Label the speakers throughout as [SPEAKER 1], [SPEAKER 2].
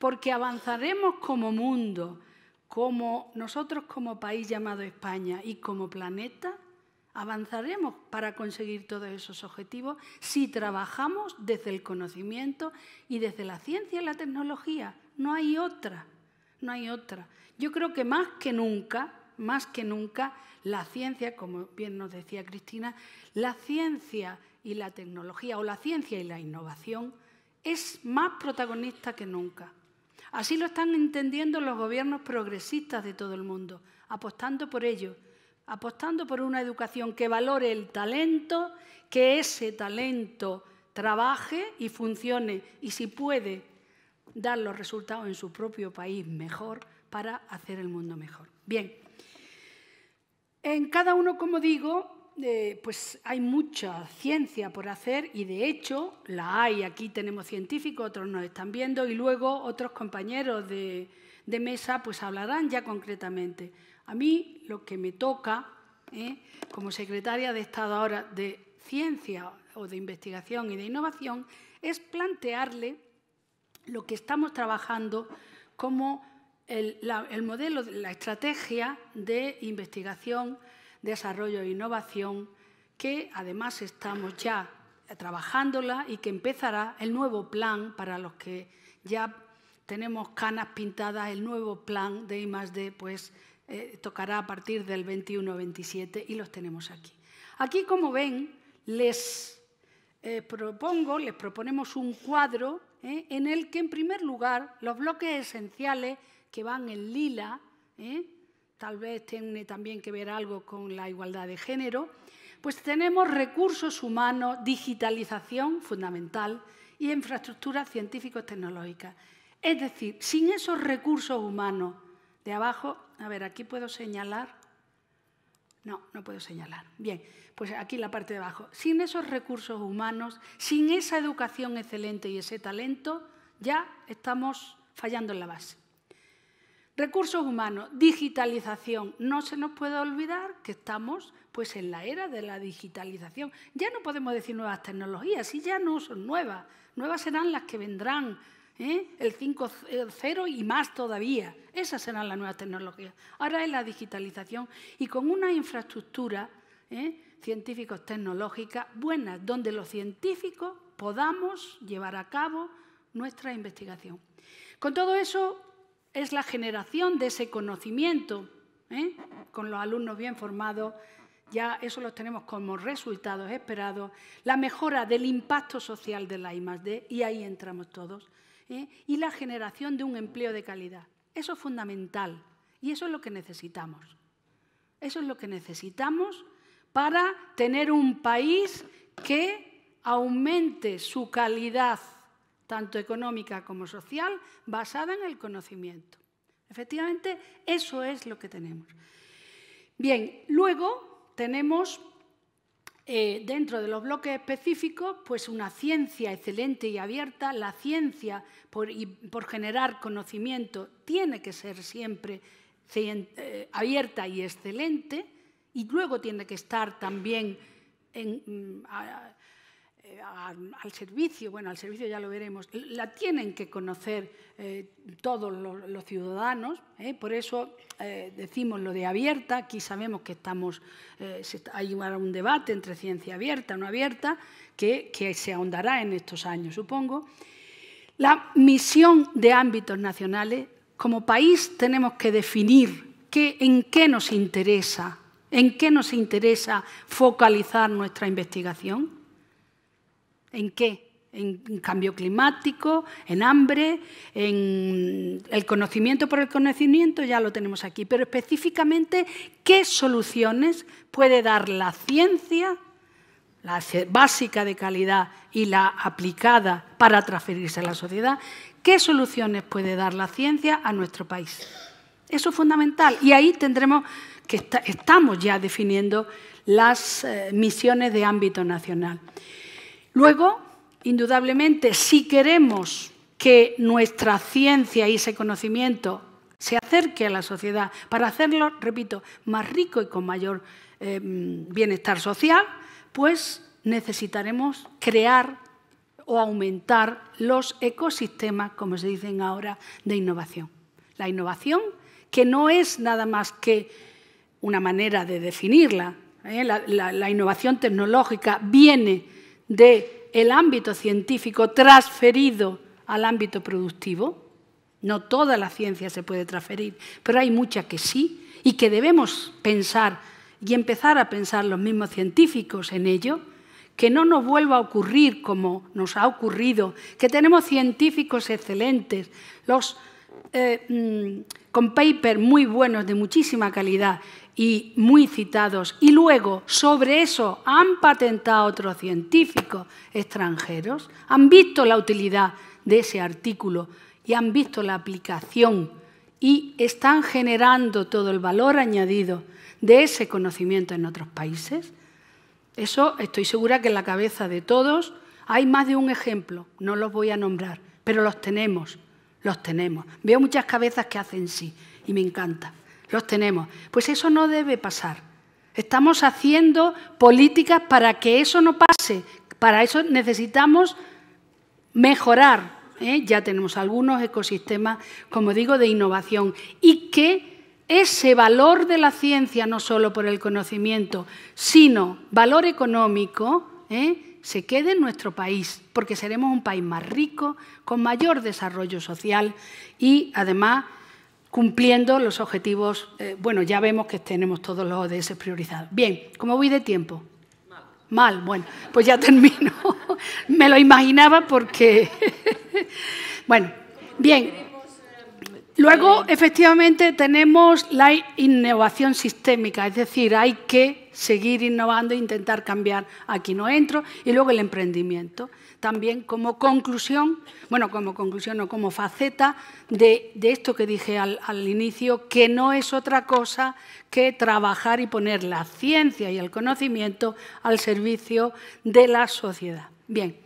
[SPEAKER 1] porque avanzaremos como mundo, como nosotros como país llamado España y como planeta, avanzaremos para conseguir todos esos objetivos si trabajamos desde el conocimiento y desde la ciencia y la tecnología. No hay otra, no hay otra. Yo creo que más que nunca, más que nunca, la ciencia, como bien nos decía Cristina, la ciencia y la tecnología o la ciencia y la innovación es más protagonista que nunca. Así lo están entendiendo los gobiernos progresistas de todo el mundo, apostando por ello, apostando por una educación que valore el talento, que ese talento trabaje y funcione y si puede dar los resultados en su propio país mejor para hacer el mundo mejor. Bien, en cada uno, como digo, eh, pues hay mucha ciencia por hacer y de hecho la hay. Aquí tenemos científicos, otros nos están viendo y luego otros compañeros de, mesa pues hablarán ya concretamente. A mí lo que me toca ¿eh? como secretaria de Estado ahora de Ciencia o de Investigación y de Innovación es plantearle lo que estamos trabajando como el modelo, la estrategia de investigación desarrollo e innovación, que además estamos ya trabajándola y que empezará el nuevo plan para los que ya tenemos canas pintadas, el nuevo plan de I+.D. pues eh, tocará a partir del 21-27 y los tenemos aquí. Aquí, como ven, les eh, propongo, les proponemos un cuadro eh, en el que, en primer lugar, los bloques esenciales que van en lila, tal vez tiene también que ver algo con la igualdad de género, pues tenemos recursos humanos, digitalización fundamental y infraestructura científico-tecnológicas. Es decir, sin esos recursos humanos de abajo, a ver, aquí puedo señalar. No, no puedo señalar. Bien, pues aquí la parte de abajo. Sin esos recursos humanos, sin esa educación excelente y ese talento, ya estamos fallando en la base. Recursos humanos, digitalización. No se nos puede olvidar que estamos pues, en la era de la digitalización. Ya no podemos decir nuevas tecnologías, si ya no son nuevas. Nuevas serán las que vendrán, ¿eh? el 5.0 y más todavía. Esas serán las nuevas tecnologías. Ahora es la digitalización y con una infraestructura ¿eh? científicos tecnológica buena, donde los científicos podamos llevar a cabo nuestra investigación. Con todo eso, es la generación de ese conocimiento. ¿eh? Con los alumnos bien formados, ya eso los tenemos como resultados esperados. La mejora del impacto social de la I+.D., y ahí entramos todos. ¿eh? Y la generación de un empleo de calidad. Eso es fundamental y eso es lo que necesitamos. Eso es lo que necesitamos para tener un país que aumente su calidad tanto económica como social, basada en el conocimiento. Efectivamente, eso es lo que tenemos. Bien, luego tenemos eh, dentro de los bloques específicos, pues una ciencia excelente y abierta, la ciencia por, generar conocimiento tiene que ser siempre eh, abierta y excelente y luego tiene que estar también en, mm, al servicio, bueno, al servicio ya lo veremos, la tienen que conocer eh, todos los, ciudadanos, ¿eh? por eso eh, decimos lo de abierta, aquí sabemos que estamos, hay un debate entre ciencia abierta, no abierta, que, que se ahondará en estos años, supongo. La misión de ámbitos nacionales, como país tenemos que definir qué, en qué nos interesa, en qué nos interesa focalizar nuestra investigación ¿En qué? en cambio climático, en hambre, en el conocimiento por el conocimiento, ya lo tenemos aquí, pero específicamente qué soluciones puede dar la ciencia, la básica de calidad y la aplicada para transferirse a la sociedad, qué soluciones puede dar la ciencia a nuestro país. Eso es fundamental y ahí tendremos que estamos ya definiendo las eh, misiones de ámbito nacional. Luego, indudablemente, si queremos que nuestra ciencia y ese conocimiento se acerque a la sociedad para hacerlo, repito, más rico y con mayor eh, bienestar social, pues necesitaremos crear o aumentar los ecosistemas, como se dicen ahora, de innovación. La innovación, que no es nada más que una manera de definirla, ¿eh? la innovación tecnológica viene del el ámbito científico transferido al ámbito productivo. No toda la ciencia se puede transferir, pero hay mucha que sí y que debemos pensar y empezar a pensar los mismos científicos en ello, que no nos vuelva a ocurrir como nos ha ocurrido, que tenemos científicos excelentes, los eh, mm, con papers muy buenos de muchísima calidad y muy citados. Y luego, sobre eso, han patentado otros científicos extranjeros, han visto la utilidad de ese artículo y han visto la aplicación y están generando todo el valor añadido de ese conocimiento en otros países. Eso estoy segura que en la cabeza de todos hay más de un ejemplo, no los voy a nombrar, pero los tenemos, los tenemos. Veo muchas cabezas que hacen sí y me encanta los tenemos. Pues eso no debe pasar. Estamos haciendo políticas para que eso no pase. Para eso necesitamos mejorar. ¿eh? Ya tenemos algunos ecosistemas, como digo, de innovación. Y que ese valor de la ciencia, no solo por el conocimiento, sino valor económico, ¿eh? se quede en nuestro país, porque seremos un país más rico, con mayor desarrollo social y, además, cumpliendo los objetivos. Eh, bueno, ya vemos que tenemos todos los ODS priorizados. Bien, ¿cómo voy de tiempo? Mal. Mal, bueno, pues ya termino. Me lo imaginaba porque... bueno, bien. Luego, eh, efectivamente, tenemos la innovación sistémica, es decir, hay que seguir innovando e intentar cambiar. Aquí no entro. Y luego el emprendimiento también como conclusión, bueno, como conclusión o como faceta de, esto que dije al, inicio, que no es otra cosa que trabajar y poner la ciencia y el conocimiento al servicio de la sociedad. Bien,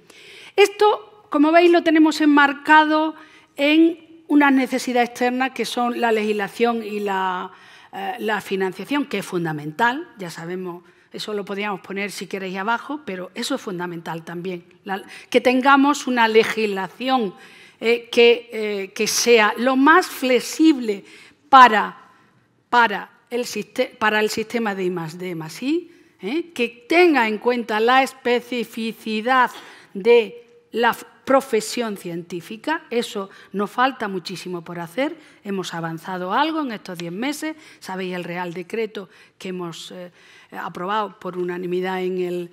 [SPEAKER 1] esto, como veis, lo tenemos enmarcado en unas necesidades externas que son la legislación y la eh, financiación, que es fundamental, ya sabemos eso lo podríamos poner si queréis abajo, pero eso es fundamental también. que tengamos una legislación eh, eh, que, sea lo más flexible para, para, el, para el sistema de I, de ¿eh? que tenga en cuenta la especificidad de la profesión científica. Eso nos falta muchísimo por hacer. Hemos avanzado algo en estos diez meses. Sabéis el Real Decreto que hemos eh, aprobado por unanimidad en el,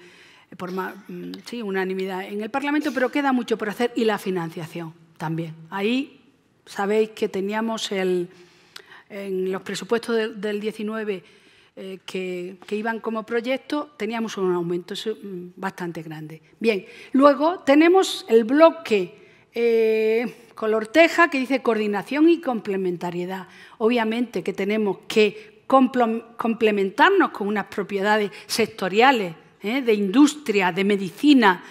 [SPEAKER 1] mm, unanimidad en el Parlamento, pero queda mucho por hacer y la financiación también. Ahí sabéis que teníamos el, en los presupuestos del, del 19 eh, que, iban como proyecto, teníamos un aumento mm, bastante grande. Bien, luego tenemos el bloque eh, color teja que dice coordinación y complementariedad. Obviamente que tenemos que complementarnos con unas propiedades sectoriales ¿eh? de industria, de medicina,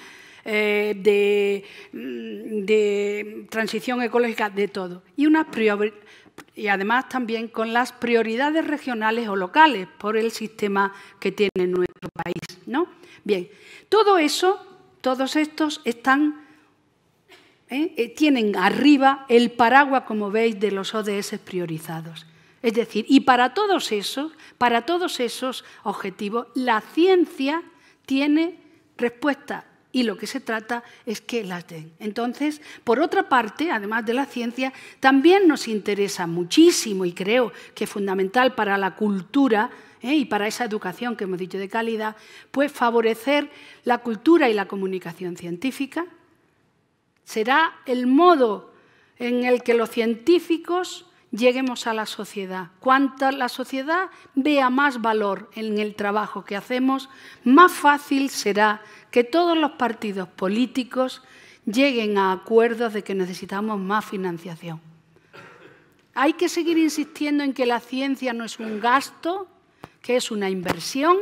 [SPEAKER 1] de, mm, de, transición ecológica, de todo. Y unas y además también con las prioridades regionales o locales por el sistema que tiene nuestro país. ¿no? Bien, todo eso, todos estos están, ¿eh? Eh, tienen arriba el paraguas, como veis, de los ODS priorizados. Es decir, y para todos esos, para todos esos objetivos, la ciencia tiene respuesta y lo que se trata es que las den. Entonces, por otra parte, además de la ciencia, también nos interesa muchísimo y creo que es fundamental para la cultura ¿eh? y para esa educación que hemos dicho de calidad, pues favorecer la cultura y la comunicación científica. Será el modo en el que los científicos lleguemos a la sociedad. Cuanta la sociedad vea más valor en el trabajo que hacemos, más fácil será que todos los partidos políticos lleguen a acuerdos de que necesitamos más financiación. Hay que seguir insistiendo en que la ciencia no es un gasto, que es una inversión.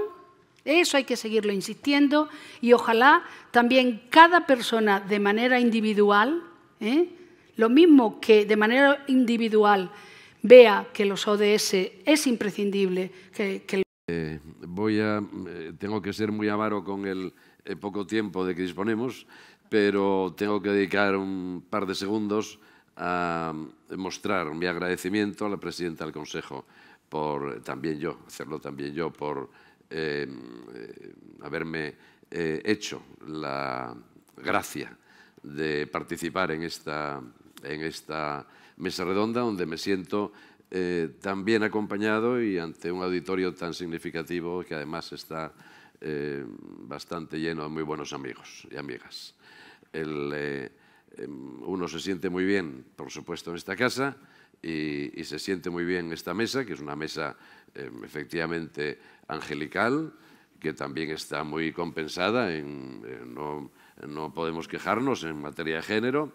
[SPEAKER 1] Eso hay que seguirlo insistiendo y ojalá también cada persona de manera individual, ¿eh? lo mismo que de manera individual vea que los ODS es imprescindible, que, que
[SPEAKER 2] eh, voy a, eh, tengo que ser muy avaro con el eh, poco tiempo de que disponemos, pero tengo que dedicar un par de segundos a mostrar mi agradecimiento a la presidenta del Consejo por también yo, hacerlo también yo, por em, haberme hecho la gracia de participar en esta, en esta mesa redonda donde me siento eh, tan bien acompañado y ante un auditorio tan significativo que además está eh, bastante lleno de muy buenos amigos y amigas. Eh, em, uno se siente muy bien, por supuesto, en esta casa y, se siente muy bien en esta mesa, que es una mesa em, efectivamente angelical, que también está muy compensada, no podemos quejarnos en materia de género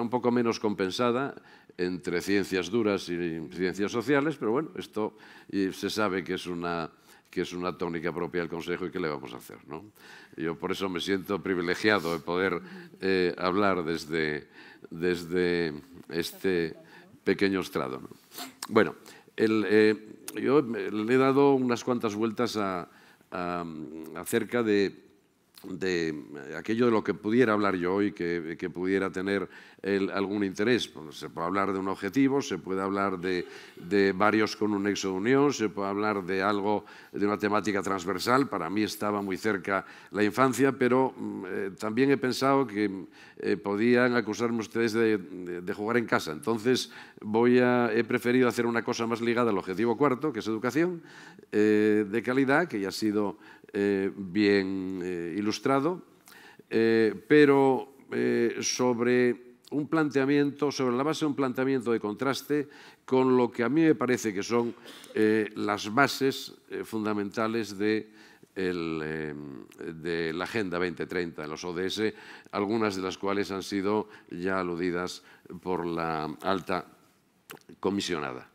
[SPEAKER 2] un poco menos compensada entre ciencias duras y ciencias sociales, pero bueno, esto se sabe que es una, que es una tónica propia del Consejo y que le vamos a hacer. Yo por eso me siento privilegiado de poder eh, hablar desde, desde este pequeño estrado. Bueno, eh, yo le he dado unas cuantas vueltas acerca de de eh, aquello de lo que pudiera hablar yo hoy, que, pudiera tener algún interés. se puede hablar de un objetivo, se puede hablar de, varios con un nexo de unión, se puede hablar de algo, de una temática transversal. Para mí estaba muy cerca la infancia, pero mm, eh, también he pensado que eh, podían acusarme ustedes de, jugar en casa. Entonces voy he preferido hacer una cosa más ligada al objetivo cuarto, que es educación de calidad, que ya ha sido eh, bien eh, ilustrado, eh, pero sobre un planteamiento, sobre la base de un planteamiento de contraste con lo que a mí me parece que son las bases fundamentales de de la Agenda 2030 de los ODS, algunas de las cuales han sido ya aludidas por la alta comisionada.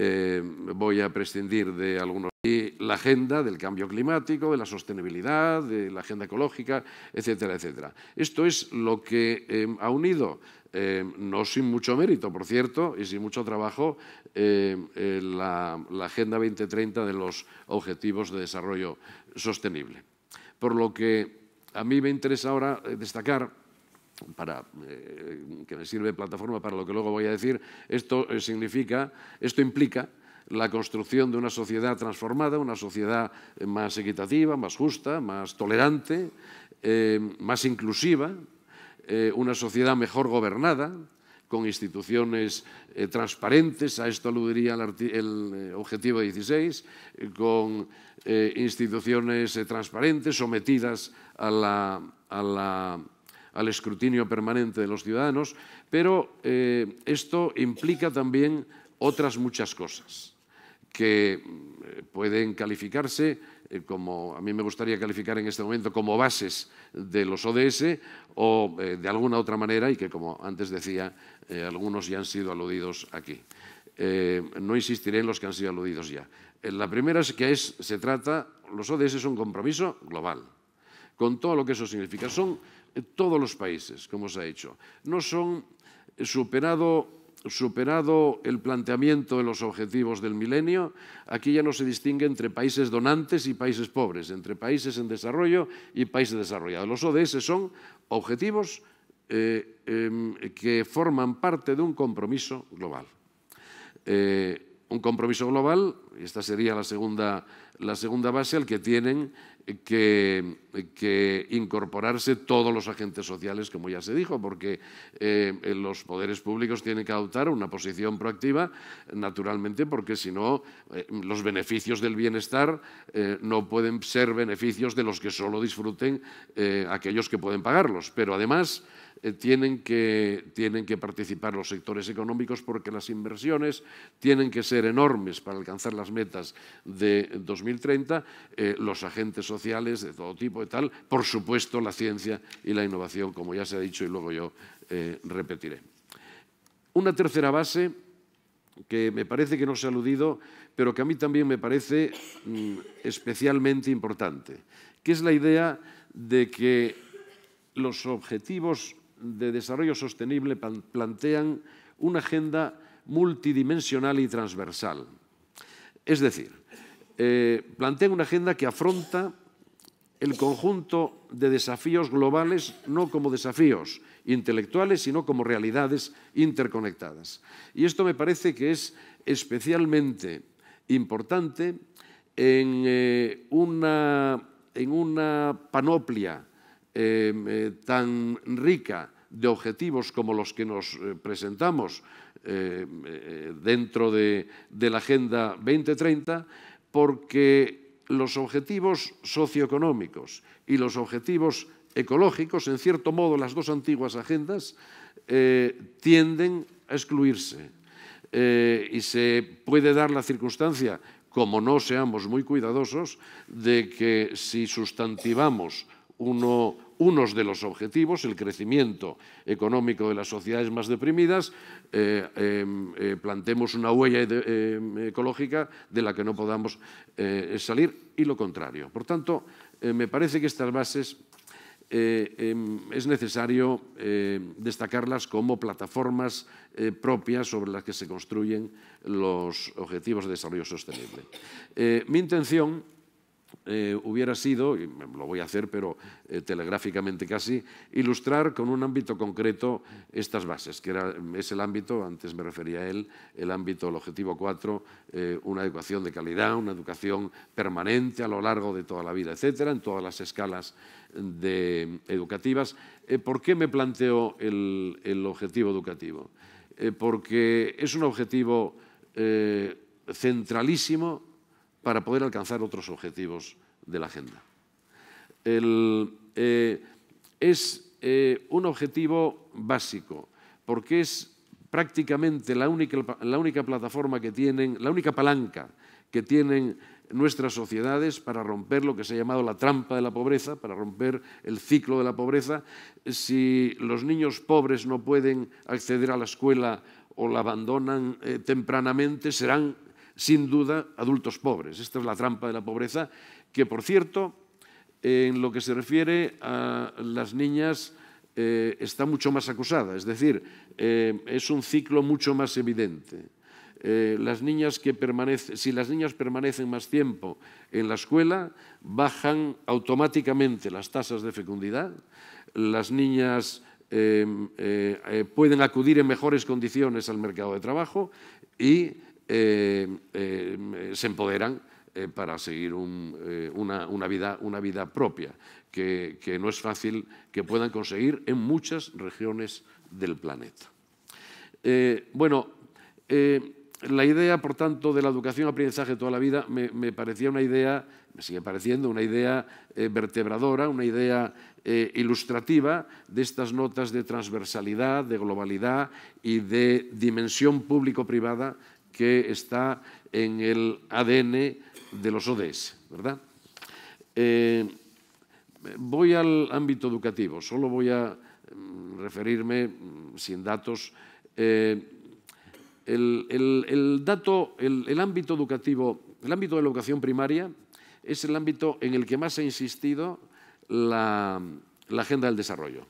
[SPEAKER 2] Eh, voy a prescindir de algunos. Y la agenda del cambio climático, de la sostenibilidad, de la agenda ecológica, etcétera, etcétera. Esto es lo que eh, ha unido, eh, no sin mucho mérito, por cierto, y sin mucho trabajo, la, la Agenda 2030 de los Objetivos de Desarrollo Sostenible. Por lo que a mí me interesa ahora destacar para, eh, que me sirve de plataforma para lo que luego voy a decir, esto eh, significa, esto implica la construcción de una sociedad transformada, una sociedad eh, más equitativa, más justa, más tolerante, más inclusiva, una sociedad mejor gobernada, con instituciones transparentes, a esto aludiría el, objetivo 16, con instituciones transparentes sometidas a la al escrutinio permanente de los ciudadanos, pero eh, esto implica también otras muchas cosas que eh, pueden calificarse eh, como a mí me gustaría calificar en este momento como bases de los ODS o de alguna otra manera y que como antes decía algunos ya han sido aludidos aquí. no insistiré en los que han sido aludidos ya. La primera es que se trata, los ODS son un compromiso global, con todo lo que eso significa. Son todos los países, como se ha hecho. No son superado superado el planteamiento de los objetivos del milenio, aquí ya no se distingue entre países donantes y países pobres, entre países en desarrollo y países desarrollados. Los ODS son objetivos eh, em, que forman parte de un compromiso global. Eh, un compromiso global, y esta sería la segunda, la segunda base al que tienen que, incorporarse todos los agentes sociales, como ya se dijo, porque eh, los poderes públicos tienen que adoptar una posición proactiva, naturalmente, porque si no, eh, los beneficios del bienestar eh, no pueden ser beneficios de los que solo disfruten aquellos que pueden pagarlos. Pero además, eh, tienen, que, participar los sectores económicos porque las inversiones tienen que ser enormes para alcanzar las metas de 2030, eh, los agentes sociales de todo tipo y tal, por supuesto la ciencia y la innovación, como ya se ha dicho y luego yo eh, repetiré. Una tercera base que me parece que no se ha aludido, pero que a mí también me parece mm, especialmente importante, que es la idea de que los objetivos de Desarrollo Sostenible plantean una agenda multidimensional y transversal. Es decir, eh, plantean una agenda que afronta el conjunto de desafíos globales no como desafíos intelectuales, sino como realidades interconectadas. Y esto me parece que es especialmente importante en eh, una panoplia Em, eh, tan rica de objetivos como los que nos eh, presentamos em, eh, dentro de, la Agenda 2030, porque los objetivos socioeconómicos y los objetivos ecológicos, en cierto modo las dos antiguas agendas, tienden a excluirse. y se puede dar la circunstancia, como no seamos muy cuidadosos, de que si sustantivamos uno, unos de los objetivos, el crecimiento económico de las sociedades más deprimidas, eh, em, eh plantemos una huella eh, em, ecológica de la que no podamos eh, salir y lo contrario. Por tanto, me parece que estas bases em, es necesario destacarlas como plataformas propias sobre las que se construyen los objetivos de desarrollo sostenible. mi intención eh, hubiera sido, y lo voy a hacer, pero eh, telegráficamente casi, ilustrar con un ámbito concreto estas bases, que es el ámbito, antes me refería a él, el ámbito, el objetivo 4, eh, una educación de calidad, una educación permanente a lo largo de toda la vida, etcétera, en todas las escalas educativas. ¿Por qué me planteo el objetivo educativo? porque es un objetivo centralísimo para poder alcanzar otros objetivos de la agenda. Eh, es eh, un objetivo básico, porque es prácticamente la única, plataforma que tienen, la única palanca que tienen nuestras sociedades para romper lo que se ha llamado la trampa de la pobreza, para romper el ciclo de la pobreza. Si los niños pobres no pueden acceder a la escuela o la abandonan eh, tempranamente, serán sin duda, adultos pobres. Esta es la trampa de la pobreza, que por cierto, en lo que se refiere a las niñas, eh, está mucho más acusada, es decir, eh, es un ciclo mucho más evidente. Eh, las niñas que si las niñas permanecen más tiempo en la escuela, bajan automáticamente las tasas de fecundidad, las niñas pueden acudir en mejores condiciones al mercado de trabajo y eh, se empoderan eh, para seguir eh, una, vida, propia, que, no es fácil que puedan conseguir en muchas regiones del planeta. bueno, la idea, por tanto, de la educación aprendizaje toda la vida me, parecía una idea, me sigue pareciendo una idea vertebradora, una idea ilustrativa de estas notas de transversalidad, de globalidad y de dimensión público-privada que está en el ADN de los ODS, ¿verdad? Eh, voy al ámbito educativo, solo voy a mm, referirme mm, sin datos. Eh, el, dato, el, ámbito educativo, el ámbito de la educación primaria es el ámbito en el que más ha insistido la, Agenda del Desarrollo,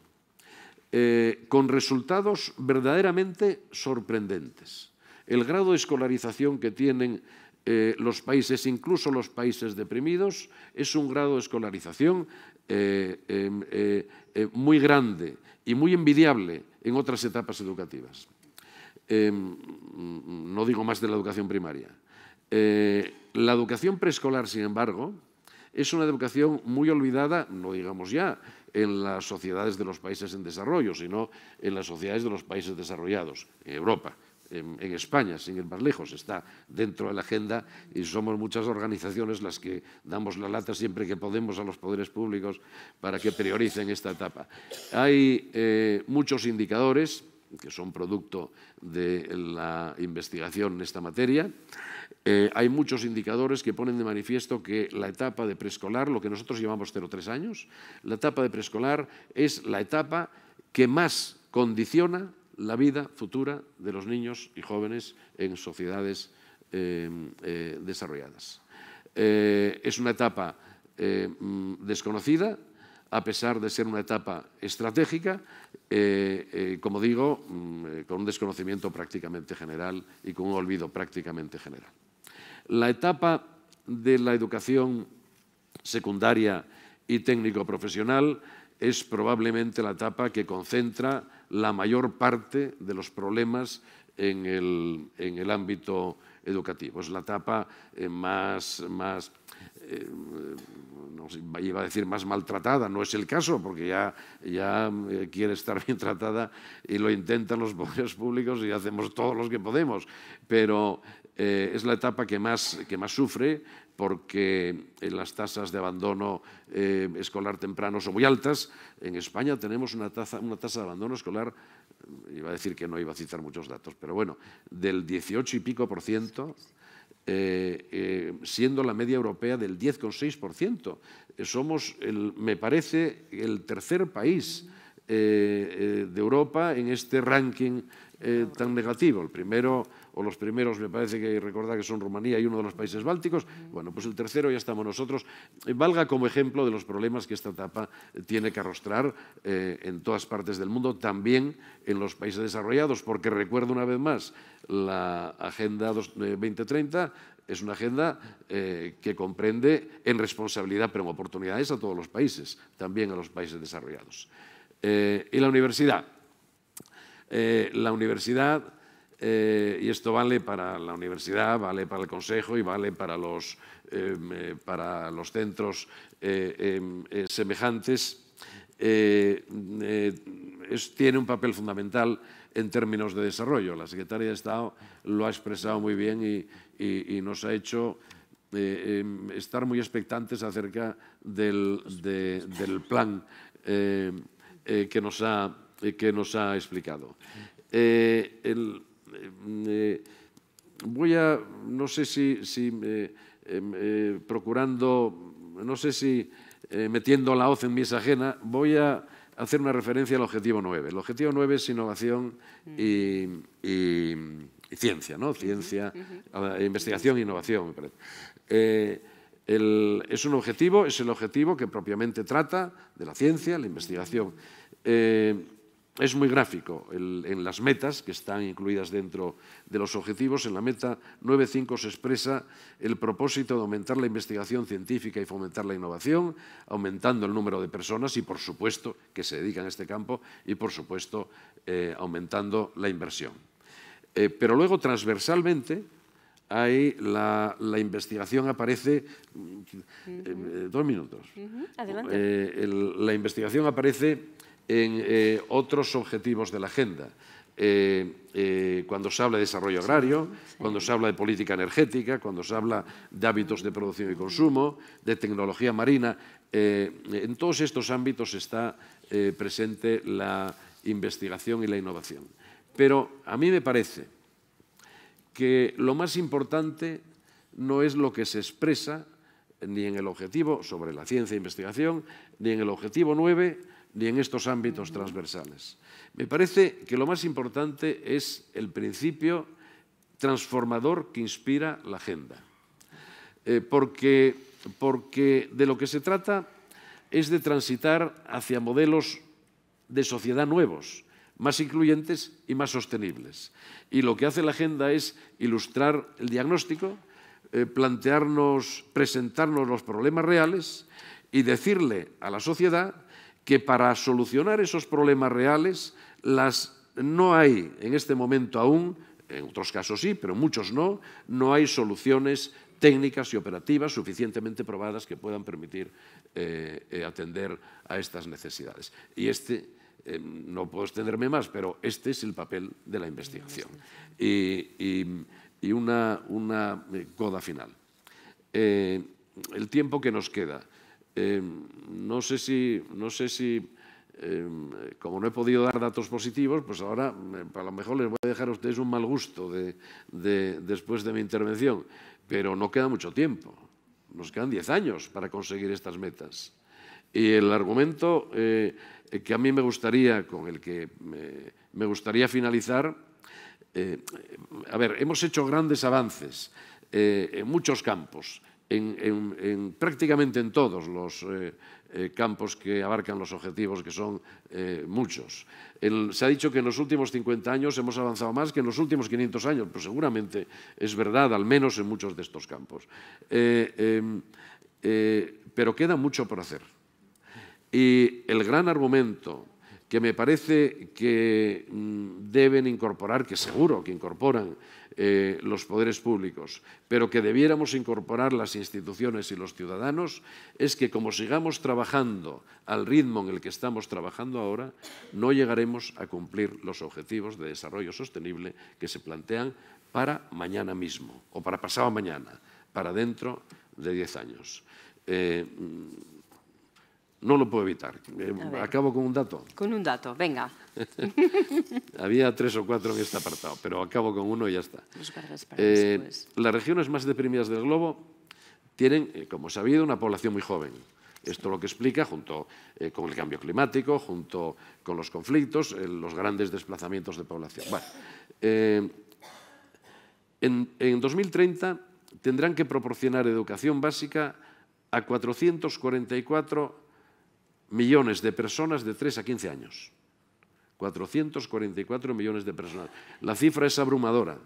[SPEAKER 2] eh, con resultados verdaderamente sorprendentes el grado de escolarización que tienen eh, los países, incluso los países deprimidos, es un grado de escolarización eh, em, eh, muy grande y muy envidiable en otras etapas educativas. Em, no digo más de la educación primaria. la educación preescolar, sin embargo, es una educación muy olvidada, no digamos ya, en las sociedades de los países en desarrollo, sino en las sociedades de los países desarrollados, en Europa en, España, sin ir más lejos, está dentro de la agenda y somos muchas organizaciones las que damos la lata siempre que podemos a los poderes públicos para que prioricen esta etapa. Hay eh, muchos indicadores que son producto de la investigación en esta materia. Eh, hay muchos indicadores que ponen de manifiesto que la etapa de preescolar, lo que nosotros llamamos 0-3 años, la etapa de preescolar es la etapa que más condiciona la vida futura de los niños y jóvenes en sociedades eh, eh, desarrolladas. Eh, es una etapa mm, desconocida, a pesar de ser una etapa estratégica, como digo, mm, con un desconocimiento prácticamente general y con un olvido prácticamente general. La etapa de la educación secundaria y técnico-profesional es probablemente la etapa que concentra la mayor parte de los problemas en el, ámbito educativo. Es la etapa eh, más, más eh, no iba a decir más maltratada, no es el caso, porque ya, ya eh, quiere estar bien tratada y lo intentan los poderes públicos y hacemos todos los que podemos, pero eh, es la etapa que más, sufre porque eh, las tasas de abandono eh, escolar temprano son muy altas. En España tenemos una tasa, una tasa de abandono escolar, iba a decir que no iba a citar muchos datos, pero bueno, del 18 y pico por ciento, siendo la media europea del 10,6%. Somos, me parece, el tercer país de Europa en este ranking tan negativo. El primero o los primeros me parece que recordar que son Rumanía y uno de los países bálticos, bueno, pues el tercero ya estamos nosotros, eh, valga como ejemplo de los problemas que esta etapa eh, tiene que arrostrar eh, en todas partes del mundo, también en los países desarrollados, porque recuerdo una vez más, la Agenda 2030 es una agenda que comprende en responsabilidad pero en oportunidades a todos los países, también a los países desarrollados. y la universidad. la universidad eh, y esto vale para la universidad, vale para el consejo y vale para los, em, eh, para los centros eh, em, semejantes. tiene un papel fundamental en términos de desarrollo. La secretaria de Estado lo ha expresado muy bien y, nos ha hecho em, estar muy expectantes acerca del, plan que, nos ha, que nos ha explicado. El, eh, eh, voy a, no sé si, eh, em, procurando, no sé si metiendo la hoz en mis ajena, voy a hacer una referencia al objetivo 9. El objetivo 9 es innovación y, ciencia, ¿no? Ciencia, ah, e investigación e innovación, me parece. es un objetivo, es el objetivo que propiamente trata de la ciencia, la investigación. Es muy gráfico en las metas, que están incluidas dentro de los objetivos. En la meta 9.5 se expresa el propósito de aumentar la investigación científica y fomentar la innovación, aumentando el número de personas y, por supuesto, que se dedican a este campo y, por supuesto, eh, aumentando la inversión. Eh, pero luego, transversalmente, hay la, investigación aparece dos minutos Adelante. la investigación aparece en eh, otros objetivos de la agenda. Eh, eh, cuando se habla de desarrollo agrario, cuando se habla de política energética, cuando se habla de hábitos de producción y consumo, de tecnología marina, en todos estos ámbitos está presente la investigación y la innovación. Pero a mí me parece que lo más importante no es lo que se expresa ni en el objetivo sobre la ciencia e investigación, ni en el objetivo 9, ni en estos ámbitos transversales. Me parece que lo más importante es el principio transformador que inspira la agenda. Eh, porque, de lo que se trata es de transitar hacia modelos de sociedad nuevos, más incluyentes y más sostenibles. Y lo que hace la agenda es ilustrar el diagnóstico, eh, plantearnos, presentarnos los problemas reales y decirle a la sociedad que para solucionar esos problemas reales no hay en este momento aún, en otros casos sí, pero muchos no, no hay soluciones técnicas y operativas suficientemente probadas que puedan permitir eh, eh, atender a estas necesidades. Y este, eh, no puedo extenderme más, pero este es el papel de la investigación. Y, una coda final. el tiempo que nos queda. Em, no sé si, no sé si em, como no he podido dar datos positivos, pues ahora em, a lo mejor les voy a dejar a ustedes un mal gusto después de mi intervención, pero no queda mucho tiempo. Nos quedan 10 años para conseguir estas metas. Y el argumento eh, que a mí me gustaría, con el que me, gustaría finalizar, eh, a ver, hemos hecho grandes avances eh, en muchos campos, en, prácticamente en todos los eh, eh, campos que abarcan los objetivos, que son eh, muchos. se ha dicho que en los últimos 50 años hemos avanzado más que en los últimos 500 años, pero pues seguramente es verdad, al menos en muchos de estos campos. Em, pero queda mucho por hacer. Y el gran argumento que me parece que mm, deben incorporar, que seguro que incorporan eh, los poderes públicos, pero que debiéramos incorporar las instituciones y los ciudadanos, es que como sigamos trabajando al ritmo en el que estamos trabajando ahora, no llegaremos a cumplir los objetivos de desarrollo sostenible que se plantean para mañana mismo o para pasado mañana, para dentro de 10 años. Eh, no lo puedo evitar. Eh, acabo con un dato.
[SPEAKER 3] Con un dato, venga.
[SPEAKER 2] Había tres o cuatro en este apartado, pero acabo con uno y ya está. Eh, las regiones más deprimidas del globo tienen, eh, como se ha sabido, una población muy joven. Esto lo que explica, junto con el cambio climático, junto con los conflictos, los grandes desplazamientos de población. Bueno, en, en 2030 tendrán que proporcionar educación básica a 444 millones de personas de 3 a 15 años. 444 millones de personas. La cifra es abrumadora,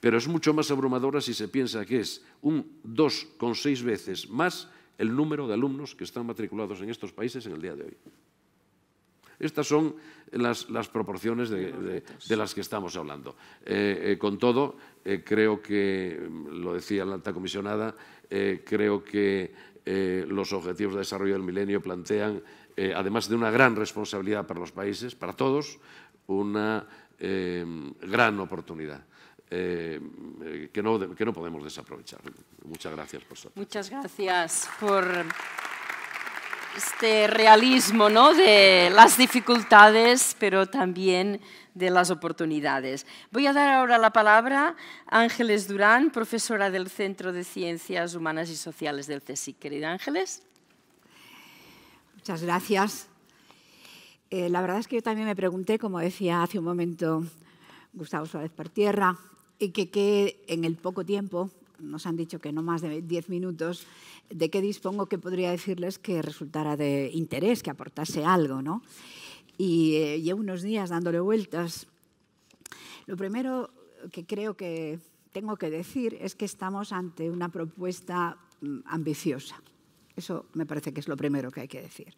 [SPEAKER 2] pero es mucho más abrumadora si se piensa que es un 2,6 veces más el número de alumnos que están matriculados en estos países en el día de hoy. Estas son las, proporciones de, las que estamos hablando. Eh, eh, con todo, eh, creo que, lo decía la alta comisionada, creo que eh, los objetivos de desarrollo del milenio plantean, eh, además de una gran responsabilidad para los países, para todos, una eh, gran oportunidad. que, no, podemos desaprovechar. Muchas gracias por su
[SPEAKER 3] Muchas gracias por este realismo de las dificultades, pero también de las oportunidades. Voy a dar ahora la palabra a Ángeles Durán, profesora del Centro de Ciencias Humanas y Sociales del CSIC. Querida Ángeles.
[SPEAKER 4] Muchas gracias. Eh, la verdad es que yo también me pregunté, como decía hace un momento Gustavo Suárez Partierra, que, que en el poco tiempo nos han dicho que no más de diez minutos, ¿de qué dispongo que podría decirles que resultara de interés, que aportase algo? ¿no? Y eh, llevo unos días dándole vueltas. Lo primero que creo que tengo que decir es que estamos ante una propuesta mm, ambiciosa eso me parece que es lo primero que hay que decir.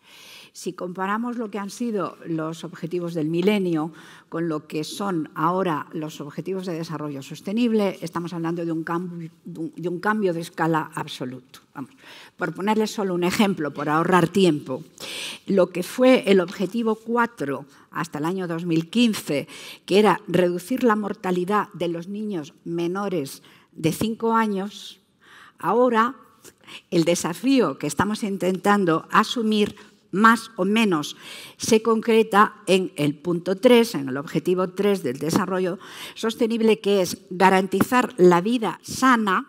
[SPEAKER 4] Si comparamos lo que han sido los objetivos del milenio con lo que son ahora los objetivos de desarrollo sostenible, estamos hablando de un, cambio, de, escala absoluto. por ponerles solo un ejemplo, por ahorrar tiempo, lo que fue el objetivo 4 hasta el año 2015, que era reducir la mortalidad de los niños menores de 5 años, ahora el desafío que estamos intentando asumir más o menos se concreta en el punto 3, en el objetivo 3 del desarrollo sostenible, que es garantizar la vida sana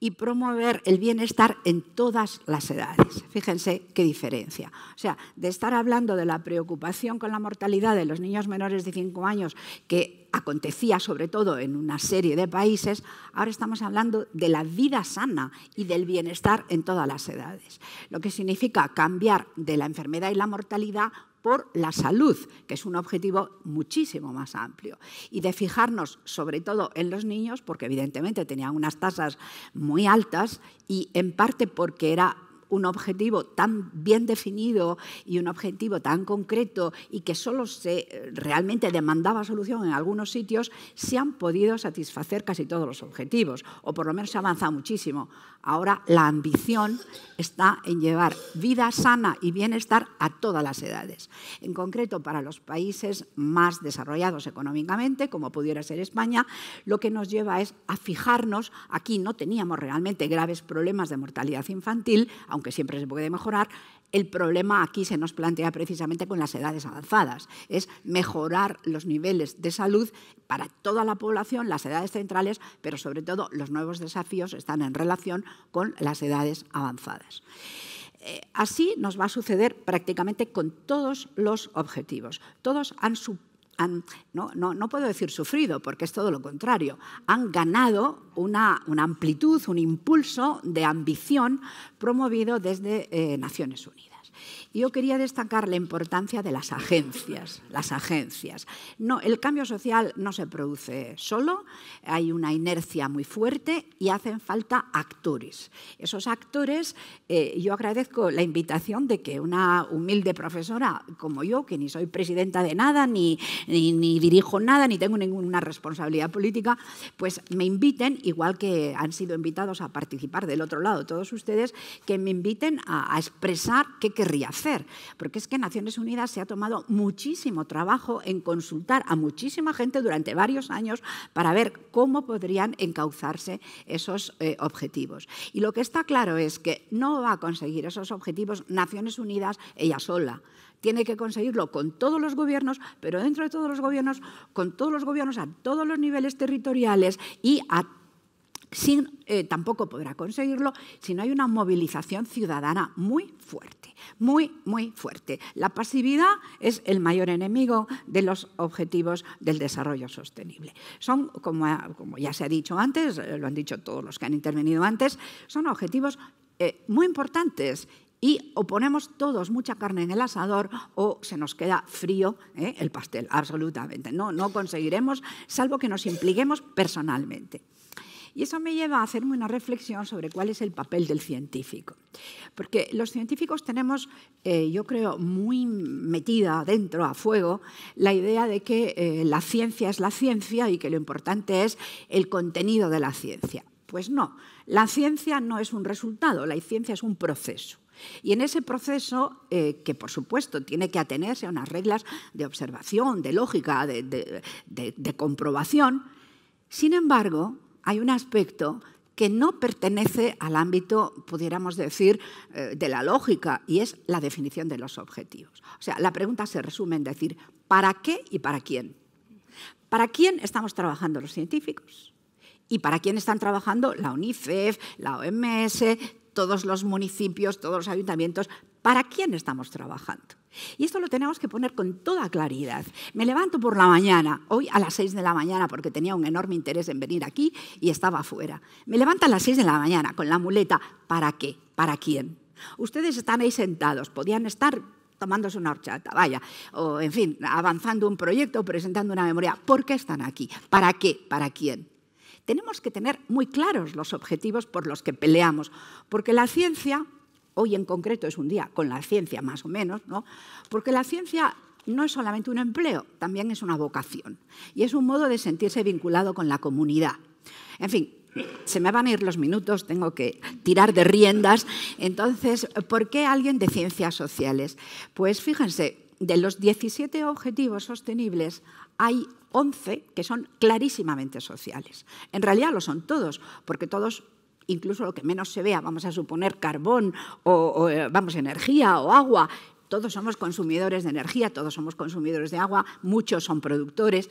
[SPEAKER 4] y promover el bienestar en todas las edades. Fíjense qué diferencia. O sea, de estar hablando de la preocupación con la mortalidad de los niños menores de 5 años, que acontecía sobre todo en una serie de países, ahora estamos hablando de la vida sana y del bienestar en todas las edades, lo que significa cambiar de la enfermedad y la mortalidad por la salud, que es un objetivo muchísimo más amplio, y de fijarnos sobre todo en los niños, porque evidentemente tenían unas tasas muy altas y en parte porque era un objetivo tan bien definido y un objetivo tan concreto y que solo se eh, realmente demandaba solución en algunos sitios, se han podido satisfacer casi todos los objetivos, o por lo menos se ha avanzado muchísimo. Ahora la ambición está en llevar vida sana y bienestar a todas las edades, en concreto para los países más desarrollados económicamente, como pudiera ser España, lo que nos lleva es a fijarnos, aquí no teníamos realmente graves problemas de mortalidad infantil, aunque siempre se puede mejorar, el problema aquí se nos plantea precisamente con las edades avanzadas, es mejorar los niveles de salud para toda la población, las edades centrales, pero sobre todo los nuevos desafíos están en relación con las edades avanzadas eh, así nos va a suceder prácticamente con todos los objetivos. Todos han supuesto no, no, puedo decir sufrido, porque es todo lo contrario, han ganado una, amplitud, un impulso de ambición promovido desde eh, Naciones Unidas. Yo quería destacar la importancia de las agencias. Las agencias. No, el cambio social no se produce solo, hay una inercia muy fuerte y hacen falta actores. Esos actores, eh, yo agradezco la invitación de que una humilde profesora como yo, que ni soy presidenta de nada, ni, dirijo nada, ni tengo ninguna responsabilidad política, pues me inviten, igual que han sido invitados a participar del otro lado todos ustedes, que me inviten a, a expresar qué querría hacer porque es que Naciones Unidas se ha tomado muchísimo trabajo en consultar a muchísima gente durante varios años para ver cómo podrían encauzarse esos eh, objetivos. Y lo que está claro es que no va a conseguir esos objetivos Naciones Unidas ella sola tiene que conseguirlo con todos los gobiernos, pero dentro de todos los gobiernos, con todos los gobiernos a todos los niveles territoriales y a sin, eh, tampoco podrá conseguirlo si no hay una movilización ciudadana muy fuerte, muy, muy fuerte. La pasividad es el mayor enemigo de los objetivos del desarrollo sostenible. Son, como, ya se ha dicho antes, eh, lo han dicho todos los que han intervenido antes, son objetivos eh, muy importantes y o ponemos todos mucha carne en el asador o se nos queda frío el pastel, absolutamente. No, no conseguiremos, salvo que nos impliquemos personalmente. Y eso me lleva a hacerme una reflexión sobre cuál es el papel del científico. Porque los científicos tenemos, eh, yo creo, muy metida dentro, a fuego, la idea de que eh, la ciencia es la ciencia y que lo importante es el contenido de la ciencia. Pues no, la ciencia no es un resultado, la ciencia es un proceso. Y en ese proceso, eh, que por supuesto tiene que atenerse a unas reglas de observación, de lógica, de comprobación, sin embargo, hay un aspecto que no pertenece al ámbito, pudiéramos decir, eh, de la lógica, y es la definición de los objetivos. O sea, la pregunta se resume en decir, ¿para qué y para quién? ¿Para quién estamos trabajando los científicos? ¿Y para quién están trabajando la UNICEF, la OMS, todos los municipios, todos los ayuntamientos? ¿Para quién estamos trabajando? Y esto lo tenemos que poner con toda claridad. Me levanto por la mañana, hoy a las 6 de la mañana, porque tenía un enorme interés en venir aquí y estaba afuera. Me levanto a las seis de la mañana con la muleta. ¿Para qué? ¿Para quién? Ustedes están ahí sentados, podían estar tomándose una horchata, vaya, o en fin, avanzando un proyecto, presentando una memoria. ¿Por qué están aquí? ¿Para qué? ¿Para quién? Tenemos que tener muy claros los objetivos por los que peleamos, porque la ciencia hoy en concreto es un día con la ciencia más o menos, ¿no? porque la ciencia no es solamente un empleo, también es una vocación y es un modo de sentirse vinculado con la comunidad. En fin, se me van a ir los minutos, tengo que tirar de riendas. Entonces, ¿por qué alguien de ciencias sociales? Pues fíjense, de los 17 objetivos sostenibles hay 11 que son clarísimamente sociales. En realidad lo son todos, porque todos incluso lo que menos se vea, vamos a suponer carbón o, eh, vamos, energía o agua, todos somos consumidores de energía, todos somos consumidores de agua, muchos son productores,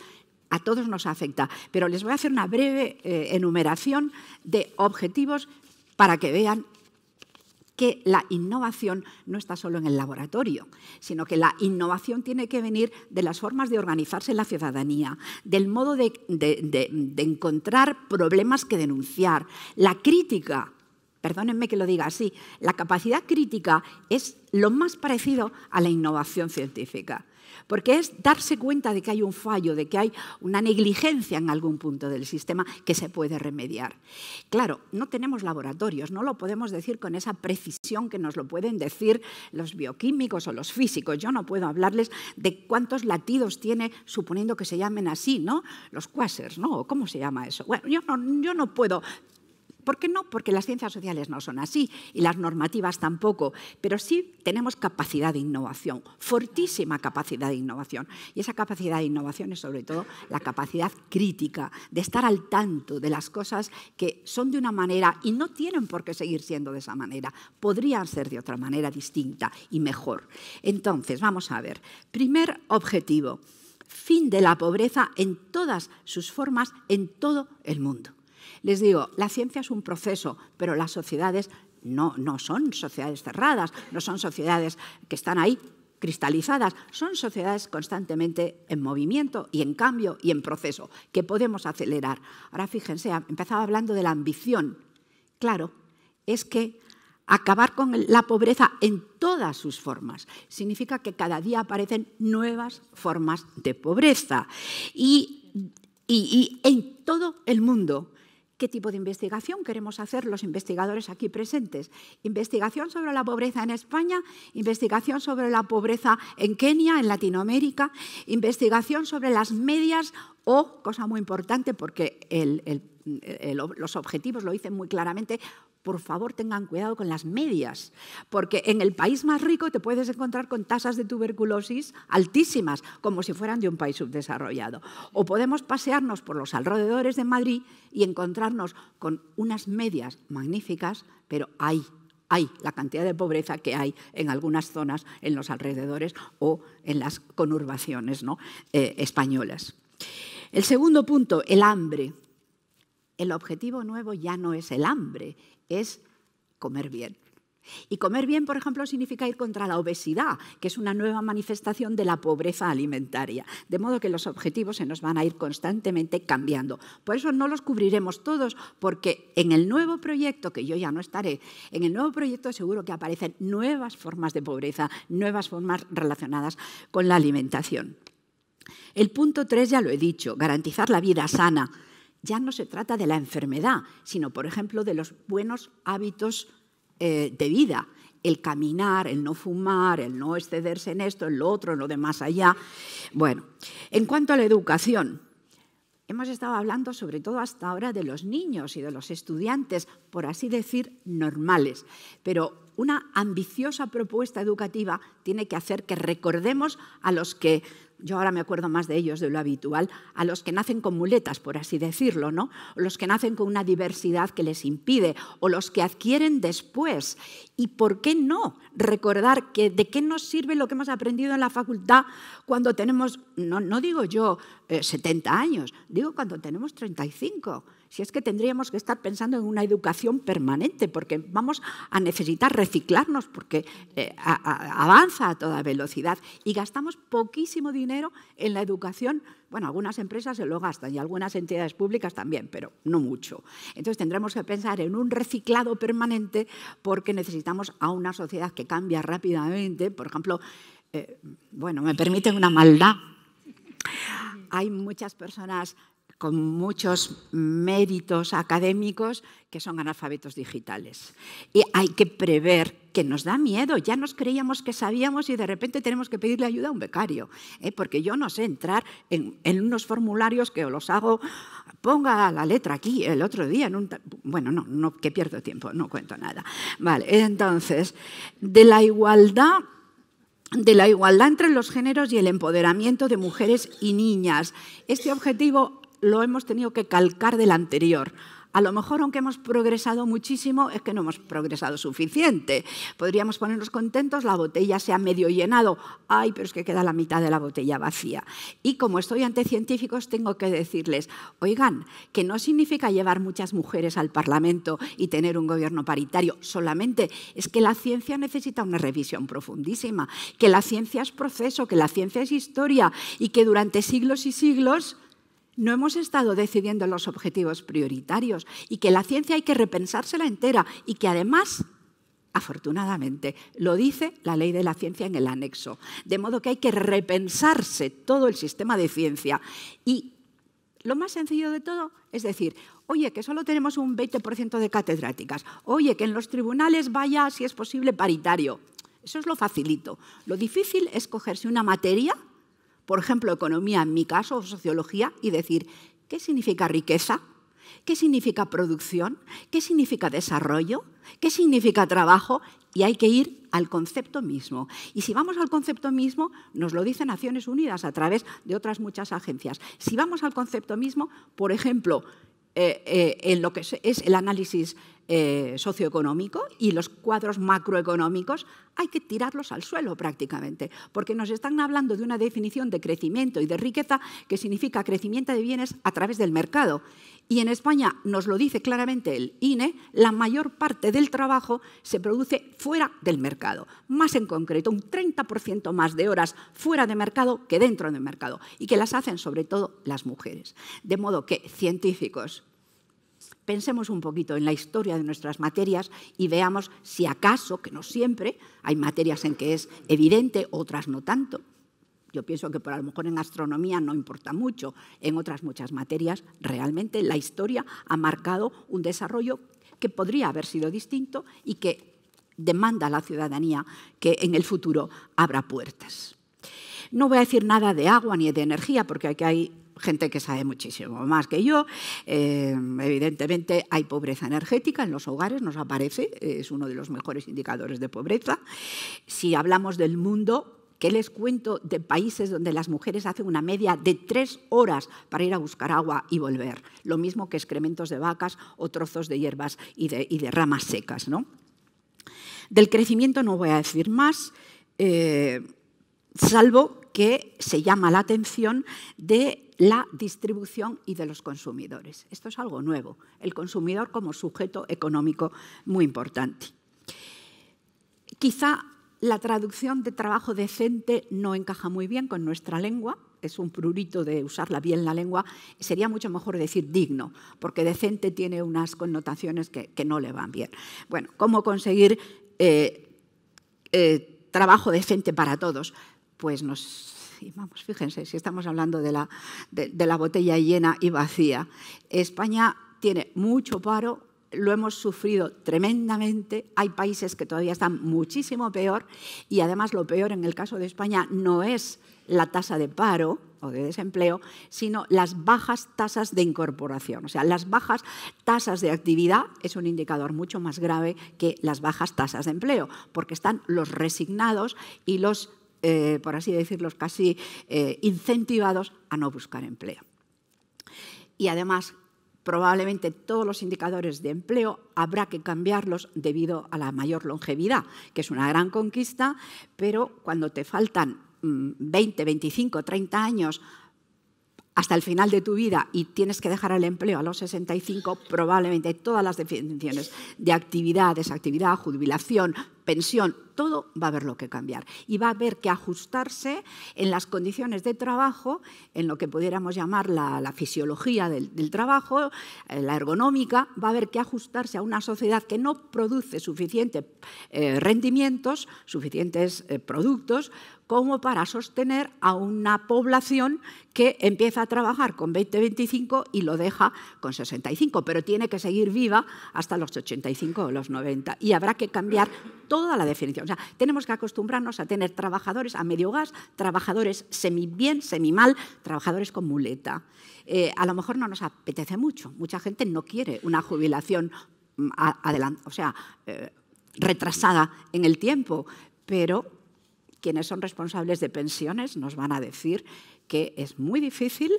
[SPEAKER 4] a todos nos afecta. Pero les voy a hacer una breve eh, enumeración de objetivos para que vean la innovación no está solo en el laboratorio, sino que la innovación tiene que venir de las formas de organizarse la ciudadanía, del modo de encontrar problemas que denunciar, la crítica perdónenme que lo diga así, la capacidad crítica es lo más parecido a la innovación científica. Porque es darse cuenta de que hay un fallo, de que hay una negligencia en algún punto del sistema que se puede remediar. Claro, no tenemos laboratorios, no lo podemos decir con esa precisión que nos lo pueden decir los bioquímicos o los físicos. Yo no puedo hablarles de cuántos latidos tiene, suponiendo que se llamen así, ¿no? Los quasers, ¿no? ¿Cómo se llama eso? Bueno, yo no, yo no puedo ¿Por qué no? Porque las ciencias sociales no son así y las normativas tampoco, pero sí tenemos capacidad de innovación, fortísima capacidad de innovación. Y esa capacidad de innovación es sobre todo la capacidad crítica, de estar al tanto de las cosas que son de una manera y no tienen por qué seguir siendo de esa manera, podrían ser de otra manera distinta y mejor. Entonces, vamos a ver, primer objetivo, fin de la pobreza en todas sus formas en todo el mundo. Les digo, la ciencia es un proceso, pero las sociedades no, son sociedades cerradas, no son sociedades que están ahí cristalizadas, son sociedades constantemente en movimiento y en cambio y en proceso, que podemos acelerar. Ahora fíjense, empezaba hablando de la ambición. Claro, es que acabar con la pobreza en todas sus formas. Significa que cada día aparecen nuevas formas de pobreza y en todo el mundo qué tipo de investigación queremos hacer los investigadores aquí presentes. Investigación sobre la pobreza en España, investigación sobre la pobreza en Kenia, en Latinoamérica, investigación sobre las medias o, cosa muy importante porque los objetivos lo dicen muy claramente, por favor tengan cuidado con las medias, porque en el país más rico te puedes encontrar con tasas de tuberculosis altísimas, como si fueran de un país subdesarrollado. O podemos pasearnos por los alrededores de Madrid y encontrarnos con unas medias magníficas, pero hay, hay la cantidad de pobreza que hay en algunas zonas, en los alrededores o en las conurbaciones ¿no? Eh, españolas. El segundo punto, el hambre. El objetivo nuevo ya no es el hambre, es comer bien. Y comer bien, por ejemplo, significa ir contra la obesidad, que es una nueva manifestación de la pobreza alimentaria. De modo que los objetivos se nos van a ir constantemente cambiando. Por eso no los cubriremos todos, porque en el nuevo proyecto, que yo ya no estaré, en el nuevo proyecto seguro que aparecen nuevas formas de pobreza, nuevas formas relacionadas con la alimentación. El punto 3 ya lo he dicho, garantizar la vida sana ya no se trata de la enfermedad, sino, por ejemplo, de los buenos hábitos eh, de vida. El caminar, el no fumar, el no excederse en esto, en lo otro, en lo de más allá. Bueno, en cuanto a la educación, hemos estado hablando sobre todo hasta ahora de los niños y de los estudiantes, por así decir, normales. Pero una ambiciosa propuesta educativa tiene que hacer que recordemos a los que yo ahora me acuerdo más de ellos de lo habitual, a los que nacen con muletas, por así decirlo, ¿no? los que nacen con una diversidad que les impide, o los que adquieren después. ¿Y por qué no recordar que de qué nos sirve lo que hemos aprendido en la facultad cuando tenemos, no, digo yo 70 eh, años, digo cuando tenemos 35? Si es que tendríamos que estar pensando en una educación permanente, porque vamos a necesitar reciclarnos, porque eh, avanza a toda velocidad y gastamos poquísimo dinero en la educación. Bueno, algunas empresas se lo gastan y algunas entidades públicas también, pero no mucho. Entonces tendremos que pensar en un reciclado permanente porque necesitamos a una sociedad que cambia rápidamente. Por ejemplo, eh, bueno, me permiten una maldad. Hay muchas personas con muchos méritos académicos que son analfabetos digitales. Y hay que prever que nos da miedo, ya nos creíamos que sabíamos y de repente tenemos que pedirle ayuda a un becario, ¿eh? porque yo no sé entrar en, unos formularios que los hago, ponga la letra aquí el otro día, bueno, no, no, que pierdo tiempo, no cuento nada. Vale, entonces, de la igualdad de la igualdad entre los géneros y el empoderamiento de mujeres y niñas. Este objetivo lo hemos tenido que calcar del anterior. A lo mejor, aunque hemos progresado muchísimo, es que no hemos progresado suficiente. Podríamos ponernos contentos, la botella se ha medio llenado. Ay, pero es que queda la mitad de la botella vacía. Y como estoy ante científicos, tengo que decirles, oigan, que no significa llevar muchas mujeres al Parlamento y tener un gobierno paritario solamente. Es que la ciencia necesita una revisión profundísima, que la ciencia es proceso, que la ciencia es historia y que durante siglos y siglos no hemos estado decidiendo los objetivos prioritarios y que la ciencia hay que repensársela entera y que además, afortunadamente, lo dice la ley de la ciencia en el anexo. De modo que hay que repensarse todo el sistema de ciencia y lo más sencillo de todo es decir, oye, que solo tenemos un 20% de catedráticas, oye, que en los tribunales vaya, si es posible, paritario. Eso es lo facilito. Lo difícil es cogerse una materia por ejemplo, economía en mi caso, o sociología, y decir, ¿qué significa riqueza? ¿Qué significa producción? ¿Qué significa desarrollo? ¿Qué significa trabajo? Y hay que ir al concepto mismo. Y si vamos al concepto mismo, nos lo dice Naciones Unidas a través de otras muchas agencias. Si vamos al concepto mismo, por ejemplo, eh, eh, en lo que es el análisis eh, socioeconómico y los cuadros macroeconómicos hay que tirarlos al suelo prácticamente, porque nos están hablando de una definición de crecimiento y de riqueza que significa crecimiento de bienes a través del mercado. Y en España, nos lo dice claramente el INE, la mayor parte del trabajo se produce fuera del mercado. Más en concreto, un 30% más de horas fuera de mercado que dentro del mercado. Y que las hacen sobre todo las mujeres. De modo que científicos, pensemos un poquito en la historia de nuestras materias y veamos si acaso, que no siempre, hay materias en que es evidente, otras no tanto. Yo pienso que por a lo mejor en astronomía no importa mucho, en otras muchas materias realmente la historia ha marcado un desarrollo que podría haber sido distinto y que demanda a la ciudadanía que en el futuro abra puertas. No voy a decir nada de agua ni de energía porque aquí hay gente que sabe muchísimo más que yo. Eh, evidentemente hay pobreza energética en los hogares, nos aparece, es uno de los mejores indicadores de pobreza. Si hablamos del mundo, ¿qué les cuento de países donde las mujeres hacen una media de tres horas para ir a buscar agua y volver? Lo mismo que excrementos de vacas o trozos de hierbas y de, ramas secas. Del crecimiento no voy a decir más, eh, salvo que se llama la atención de la distribución y de los consumidores. Esto es algo nuevo, el consumidor como sujeto económico muy importante. Quizá la traducción de trabajo decente no encaja muy bien con nuestra lengua, es un prurito de usarla bien la lengua, sería mucho mejor decir digno, porque decente tiene unas connotaciones que, no le van bien. Bueno, ¿cómo conseguir eh, eh, trabajo decente para todos? Pues nos Vamos, fíjense, si estamos hablando de la, de la botella llena y vacía. España tiene mucho paro, lo hemos sufrido tremendamente, hay países que todavía están muchísimo peor y además lo peor en el caso de España no es la tasa de paro o de desempleo, sino las bajas tasas de incorporación. O sea, las bajas tasas de actividad es un indicador mucho más grave que las bajas tasas de empleo, porque están los resignados y los eh, por así decirlo, casi eh, incentivados a no buscar empleo. Y además, probablemente todos los indicadores de empleo habrá que cambiarlos debido a la mayor longevidad, que es una gran conquista, pero cuando te faltan 20, 25, 30 años hasta el final de tu vida y tienes que dejar el empleo a los 65, probablemente todas las definiciones de actividad, desactividad, jubilación, pensión, todo va a haber lo que cambiar. Y va a haber que ajustarse en las condiciones de trabajo, en lo que pudiéramos llamar la, fisiología del, trabajo, eh, la ergonómica, va a haber que ajustarse a una sociedad que no produce suficientes eh, rendimientos, suficientes eh, productos, como para sostener a una población que empieza a trabajar con 20, 25 y lo deja con 65, pero tiene que seguir viva hasta los 85 o los 90. Y habrá que cambiar toda la definición. O sea, tenemos que acostumbrarnos a tener trabajadores a medio gas, trabajadores semi bien, semi mal, trabajadores con muleta. Eh, a lo mejor no nos apetece mucho. Mucha gente no quiere una jubilación mm, adelante, o sea, eh, retrasada en el tiempo, pero quienes son responsables de pensiones nos van a decir que es muy difícil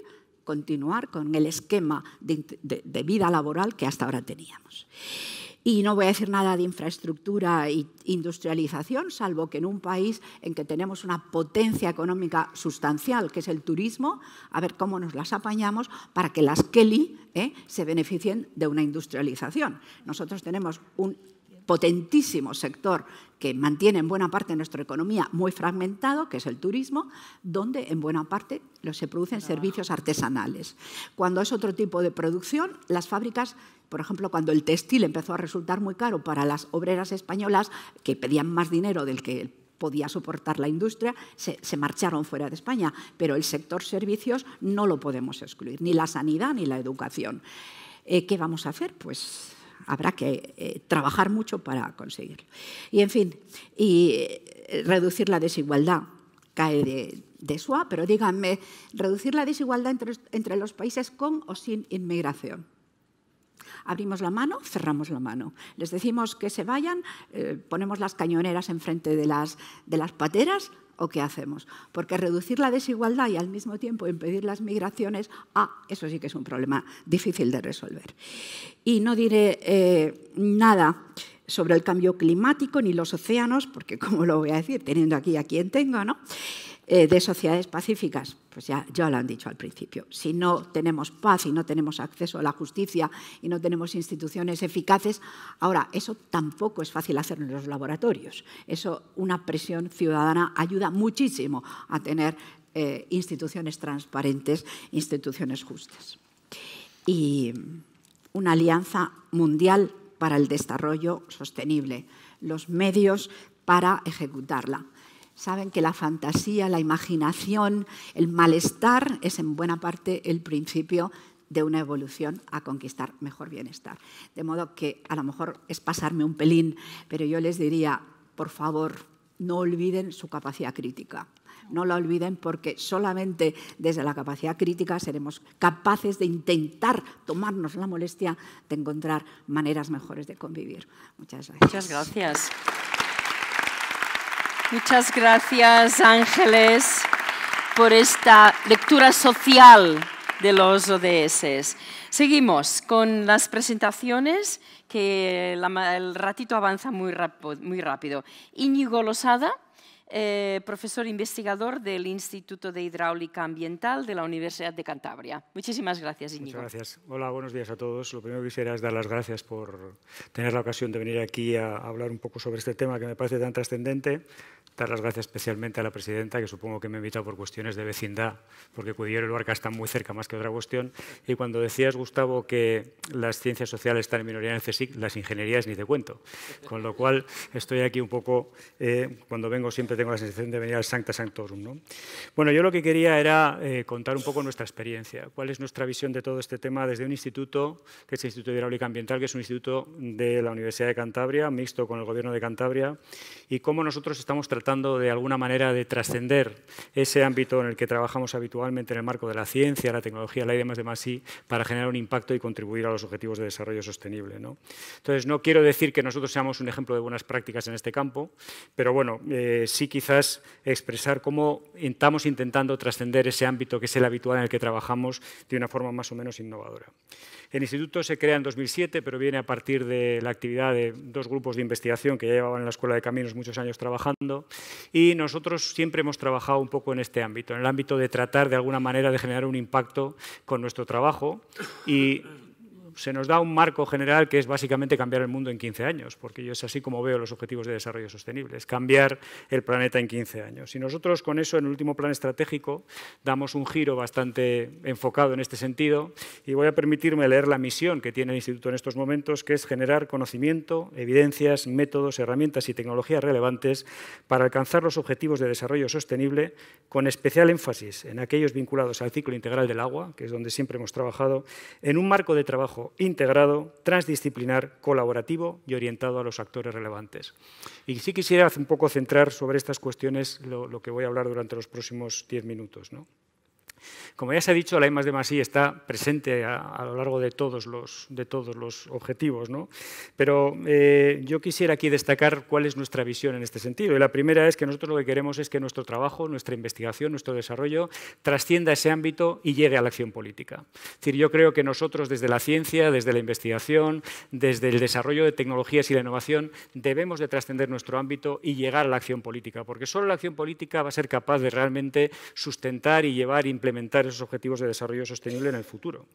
[SPEAKER 4] continuar con el esquema de, vida laboral que hasta ahora teníamos. Y no voy a decir nada de infraestructura e industrialización, salvo que en un país en que tenemos una potencia económica sustancial, que es el turismo, a ver cómo nos las apañamos para que las Kelly eh, se beneficien de una industrialización. Nosotros tenemos un potentísimo sector que mantiene en buena parte nuestra economía muy fragmentado, que es el turismo, donde en buena parte se producen servicios artesanales. Cuando es otro tipo de producción, las fábricas, por ejemplo, cuando el textil empezó a resultar muy caro para las obreras españolas, que pedían más dinero del que podía soportar la industria, se, marcharon fuera de España, pero el sector servicios no lo podemos excluir, ni la sanidad ni la educación. Eh, ¿Qué vamos a hacer? Pues habrá que eh, trabajar mucho para conseguirlo. Y, en fin, y eh, reducir la desigualdad cae de, de SUA, pero díganme, reducir la desigualdad entre, los países con o sin inmigración. Abrimos la mano, cerramos la mano. Les decimos que se vayan, eh, ponemos las cañoneras enfrente de las, de las pateras, o qué hacemos. Porque reducir la desigualdad y al mismo tiempo impedir las migraciones, ah, eso sí que es un problema difícil de resolver. Y no diré eh, nada sobre el cambio climático ni los océanos, porque como lo voy a decir teniendo aquí a quien tengo, ¿no? Eh, de sociedades pacíficas? Pues ya, ya lo han dicho al principio. Si no tenemos paz y no tenemos acceso a la justicia y no tenemos instituciones eficaces, ahora eso tampoco es fácil hacer en los laboratorios. Eso, una presión ciudadana ayuda muchísimo a tener eh, instituciones transparentes, instituciones justas. Y una alianza mundial para el desarrollo sostenible, los medios para ejecutarla. Saben que la fantasía, la imaginación, el malestar es en buena parte el principio de una evolución a conquistar mejor bienestar. De modo que a lo mejor es pasarme un pelín, pero yo les diría, por favor, no olviden su capacidad crítica. No la olviden porque solamente desde la capacidad crítica seremos capaces de intentar tomarnos la molestia de encontrar maneras mejores de convivir. Muchas gracias. gracias. Muchas
[SPEAKER 3] gracias Ángeles por esta lectura social de los ODS. Seguimos con las presentaciones, que el ratito avanza muy, rápido. Íñigo Losada eh, profesor investigador del Instituto de Hidráulica Ambiental de la Universidad de Cantabria. Muchísimas gracias, Íñigo. Muchas
[SPEAKER 5] gracias. Hola, buenos días a todos. Lo primero que quisiera es dar las gracias por tener la ocasión de venir aquí a hablar un poco sobre este tema que me parece tan trascendente, dar las gracias especialmente a la presidenta, que supongo que me ha invitado por cuestiones de vecindad, porque Cudillero y Luarca están muy cerca más que otra cuestión. Y cuando decías, Gustavo, que las ciencias sociales están en minoría en el CSIC, las ingenierías ni te cuento. Con lo cual, estoy aquí un poco, eh, cuando vengo siempre tengo la sensación de venir al Sancta Sanctorum. ¿no? Bueno, yo lo que quería era eh, contar un poco nuestra experiencia, cuál es nuestra visión de todo este tema desde un instituto, que es el Instituto de Hidráulica Ambiental, que es un instituto de la Universidad de Cantabria, mixto con el Gobierno de Cantabria, y cómo nosotros estamos tratando tratando de alguna manera de trascender ese ámbito en el que trabajamos habitualmente en el marco de la ciencia, la tecnología, la y más demás y para generar un impacto y contribuir a los objetivos de desarrollo sostenible. ¿no? Entonces, no quiero decir que nosotros seamos un ejemplo de buenas prácticas en este campo, pero bueno, eh, sí quizás expresar cómo estamos intentando trascender ese ámbito que es el habitual en el que trabajamos de una forma más o menos innovadora. El instituto se crea en 2007, pero viene a partir de la actividad de dos grupos de investigación que ya llevaban en la Escuela de Caminos muchos años trabajando y nosotros siempre hemos trabajado un poco en este ámbito, en el ámbito de tratar de alguna manera de generar un impacto con nuestro trabajo y se nos da un marco general que es básicamente cambiar el mundo en 15 años, porque yo es así como veo los objetivos de desarrollo sostenible, es cambiar el planeta en 15 años. Y nosotros con eso, en el último plan estratégico, damos un giro bastante enfocado en este sentido y voy a permitirme leer la misión que tiene el Instituto en estos momentos, que es generar conocimiento, evidencias, métodos, herramientas y tecnologías relevantes para alcanzar los objetivos de desarrollo sostenible, con especial énfasis en aquellos vinculados al ciclo integral del agua, que es donde siempre hemos trabajado, en un marco de trabajo integrado, transdisciplinar, colaborativo y orientado a los actores relevantes. Y sí quisiera un poco centrar sobre estas cuestiones lo, que voy a hablar durante los próximos diez minutos. Como ya se ha dicho, la I de Masí está presente a, lo largo de todos los, de todos los objetivos, ¿no? pero eh, yo quisiera aquí destacar cuál es nuestra visión en este sentido. Y la primera es que nosotros lo que queremos es que nuestro trabajo, nuestra investigación, nuestro desarrollo trascienda ese ámbito y llegue a la acción política. Es decir, yo creo que nosotros desde la ciencia, desde la investigación, desde el desarrollo de tecnologías y la innovación, debemos de trascender nuestro ámbito y llegar a la acción política, porque solo la acción política va a ser capaz de realmente sustentar y llevar, implementar implementar esos objetivos de desarrollo sostenible en el futuro.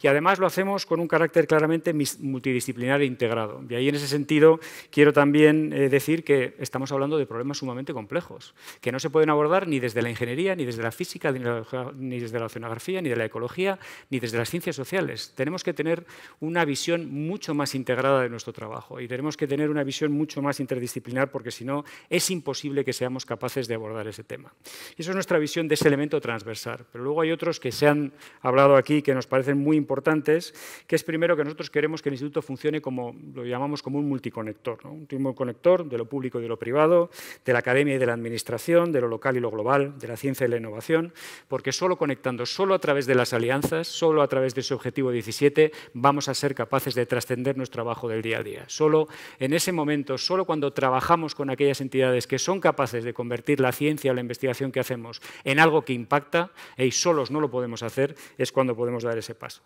[SPEAKER 5] Y además lo hacemos con un carácter claramente multidisciplinar e integrado. Y ahí en ese sentido quiero también eh, decir que estamos hablando de problemas sumamente complejos, que no se pueden abordar ni desde la ingeniería, ni desde la física, ni, desde la oceanografía, ni de la ecología, ni desde las ciencias sociales. Tenemos que tener una visión mucho más integrada de nuestro trabajo y tenemos que tener una visión mucho más interdisciplinar porque si no es imposible que seamos capaces de abordar ese tema. Y eso es nuestra visión de ese elemento transversal luego hay otros que se han hablado aquí que nos parecen muy importantes, que es primero que nosotros queremos que el instituto funcione como, lo llamamos como un multiconector, un multiconector de lo público y de lo privado, de la academia y de la administración, de lo local y lo global, de la ciencia y la innovación, porque solo conectando, solo a través de las alianzas, solo a través de ese objetivo 17, vamos a ser capaces de trascender nuestro trabajo del día a día. Solo en ese momento, solo cuando trabajamos con aquellas entidades que son capaces de convertir la ciencia o la investigación que hacemos en algo que impacta, e hizo solos no lo podemos hacer, es cuando podemos dar ese paso.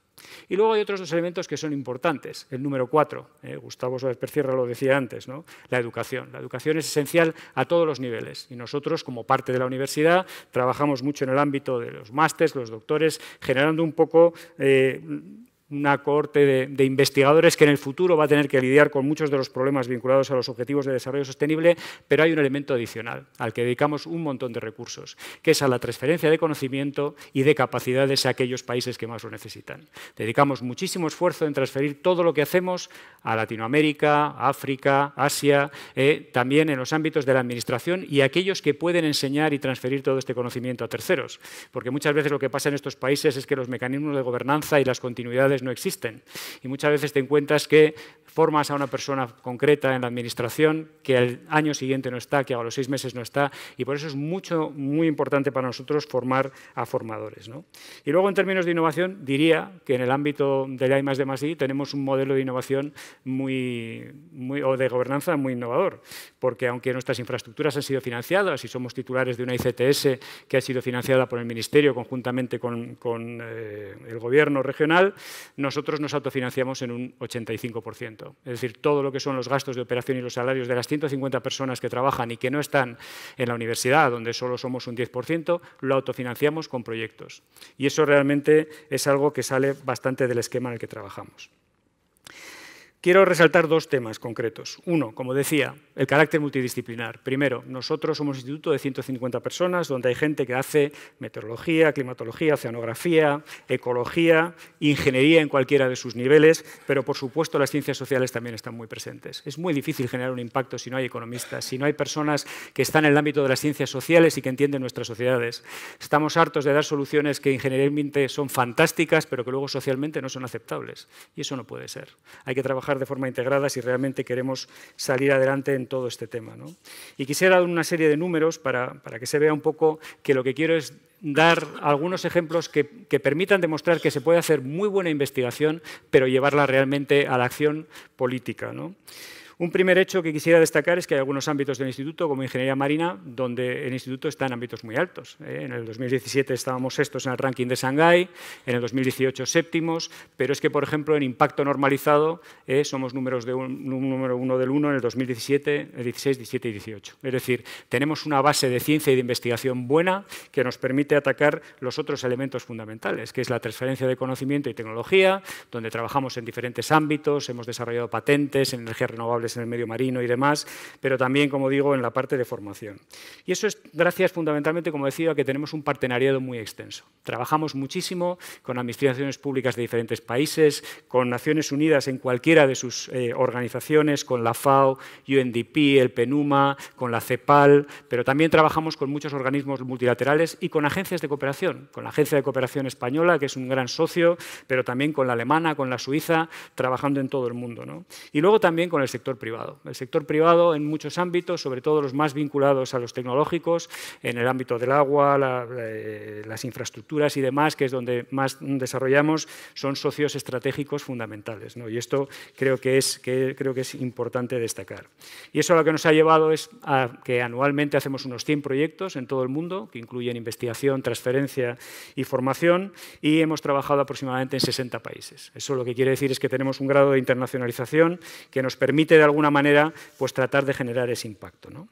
[SPEAKER 5] Y luego hay otros dos elementos que son importantes. El número cuatro, eh, Gustavo Suárez Percierra lo decía antes, ¿no? la educación. La educación es esencial a todos los niveles y nosotros, como parte de la universidad, trabajamos mucho en el ámbito de los másteres, los doctores, generando un poco... Eh, una cohorte de, investigadores que en el futuro va a tener que lidiar con muchos de los problemas vinculados a los objetivos de desarrollo sostenible, pero hay un elemento adicional al que dedicamos un montón de recursos, que es a la transferencia de conocimiento y de capacidades a aquellos países que más lo necesitan. Dedicamos muchísimo esfuerzo en transferir todo lo que hacemos a Latinoamérica, África, Asia, eh, también en los ámbitos de la administración y aquellos que pueden enseñar y transferir todo este conocimiento a terceros, porque muchas veces lo que pasa en estos países es que los mecanismos de gobernanza y las continuidades no existen. Y muchas veces te encuentras que formas a una persona concreta en la administración que al año siguiente no está, que a los seis meses no está, y por eso es mucho, muy importante para nosotros formar a formadores. Y luego, en términos de innovación, diría que en el ámbito de la tenemos un modelo de innovación muy, muy, o de gobernanza muy innovador, porque aunque nuestras infraestructuras han sido financiadas y somos titulares de una ICTS que ha sido financiada por el Ministerio conjuntamente con, eh, el Gobierno regional, nosotros nos autofinanciamos en un 85%. Es decir, todo lo que son los gastos de operación y los salarios de las 150 personas que trabajan y que no están en la universidad, donde solo somos un 10%, lo autofinanciamos con proyectos. Y eso realmente es algo que sale bastante del esquema en el que trabajamos. Quiero resaltar dos temas concretos. Uno, como decía, el carácter multidisciplinar. Primero, nosotros somos un instituto de 150 personas donde hay gente que hace meteorología, climatología, oceanografía, ecología, ingeniería en cualquiera de sus niveles, pero por supuesto las ciencias sociales también están muy presentes. Es muy difícil generar un impacto si no hay economistas, si no hay personas que están en el ámbito de las ciencias sociales y que entienden nuestras sociedades. Estamos hartos de dar soluciones que ingenieramente son fantásticas, pero que luego socialmente no son aceptables. Y eso no puede ser. Hay que trabajar de forma integrada si realmente queremos salir adelante en todo este tema. Y quisiera dar una serie de números para, que se vea un poco que lo que quiero es dar algunos ejemplos que, permitan demostrar que se puede hacer muy buena investigación, pero llevarla realmente a la acción política. Un primer hecho que quisiera destacar es que hay algunos ámbitos del Instituto, como Ingeniería Marina, donde el Instituto está en ámbitos muy altos. ¿eh? En el 2017 estábamos sextos en el ranking de Shanghái, en el 2018 séptimos, pero es que, por ejemplo, en impacto normalizado ¿eh? somos números de un, número uno del uno en el 2017, 16, 17 y 18. Es decir, tenemos una base de ciencia y de investigación buena que nos permite atacar los otros elementos fundamentales, que es la transferencia de conocimiento y tecnología, donde trabajamos en diferentes ámbitos, hemos desarrollado patentes en energía renovable en el medio marino y demás, pero también, como digo, en la parte de formación. Y eso es gracias fundamentalmente, como decía, a que tenemos un partenariado muy extenso. Trabajamos muchísimo con administraciones públicas de diferentes países, con Naciones Unidas en cualquiera de sus eh, organizaciones, con la FAO, UNDP, el PENUMA, con la CEPAL, pero también trabajamos con muchos organismos multilaterales y con agencias de cooperación, con la Agencia de Cooperación Española, que es un gran socio, pero también con la alemana, con la suiza, trabajando en todo el mundo. Y luego también con el sector privado. El sector privado en muchos ámbitos, sobre todo los más vinculados a los tecnológicos, en el ámbito del agua, eh, las infraestructuras y demás, que es donde más desarrollamos, son socios estratégicos fundamentales. Y esto creo que, es, que, creo que es importante destacar. Y eso a lo que nos ha llevado es a que anualmente hacemos unos 100 proyectos en todo el mundo, que incluyen investigación, transferencia y formación, y hemos trabajado aproximadamente en 60 países. Eso lo que quiere decir es que tenemos un grado de internacionalización que nos permite de alguna manera pues, tratar de generar ese impacto. ¿no?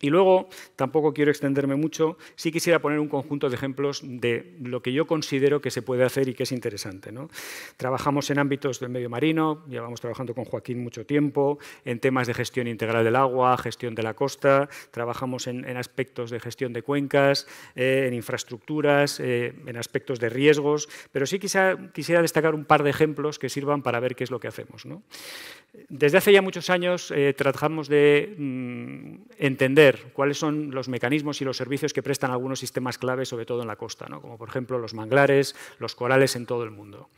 [SPEAKER 5] Y luego, tampoco quiero extenderme mucho, sí quisiera poner un conjunto de ejemplos de lo que yo considero que se puede hacer y que es interesante. Trabajamos en ámbitos del medio marino, llevamos trabajando con Joaquín mucho tiempo, en temas de gestión integral del agua, gestión de la costa, trabajamos en, aspectos de gestión de cuencas, eh, en infraestructuras, eh, en aspectos de riesgos, pero sí quisiera destacar un par de ejemplos que sirvan para ver qué es lo que hacemos. Desde hace ya muchos años eh, tratamos de mm, entender cuáles son los mecanismos y los servicios que prestan algunos sistemas clave, sobre todo en la costa, como por ejemplo los manglares, los corales en todo el mundo.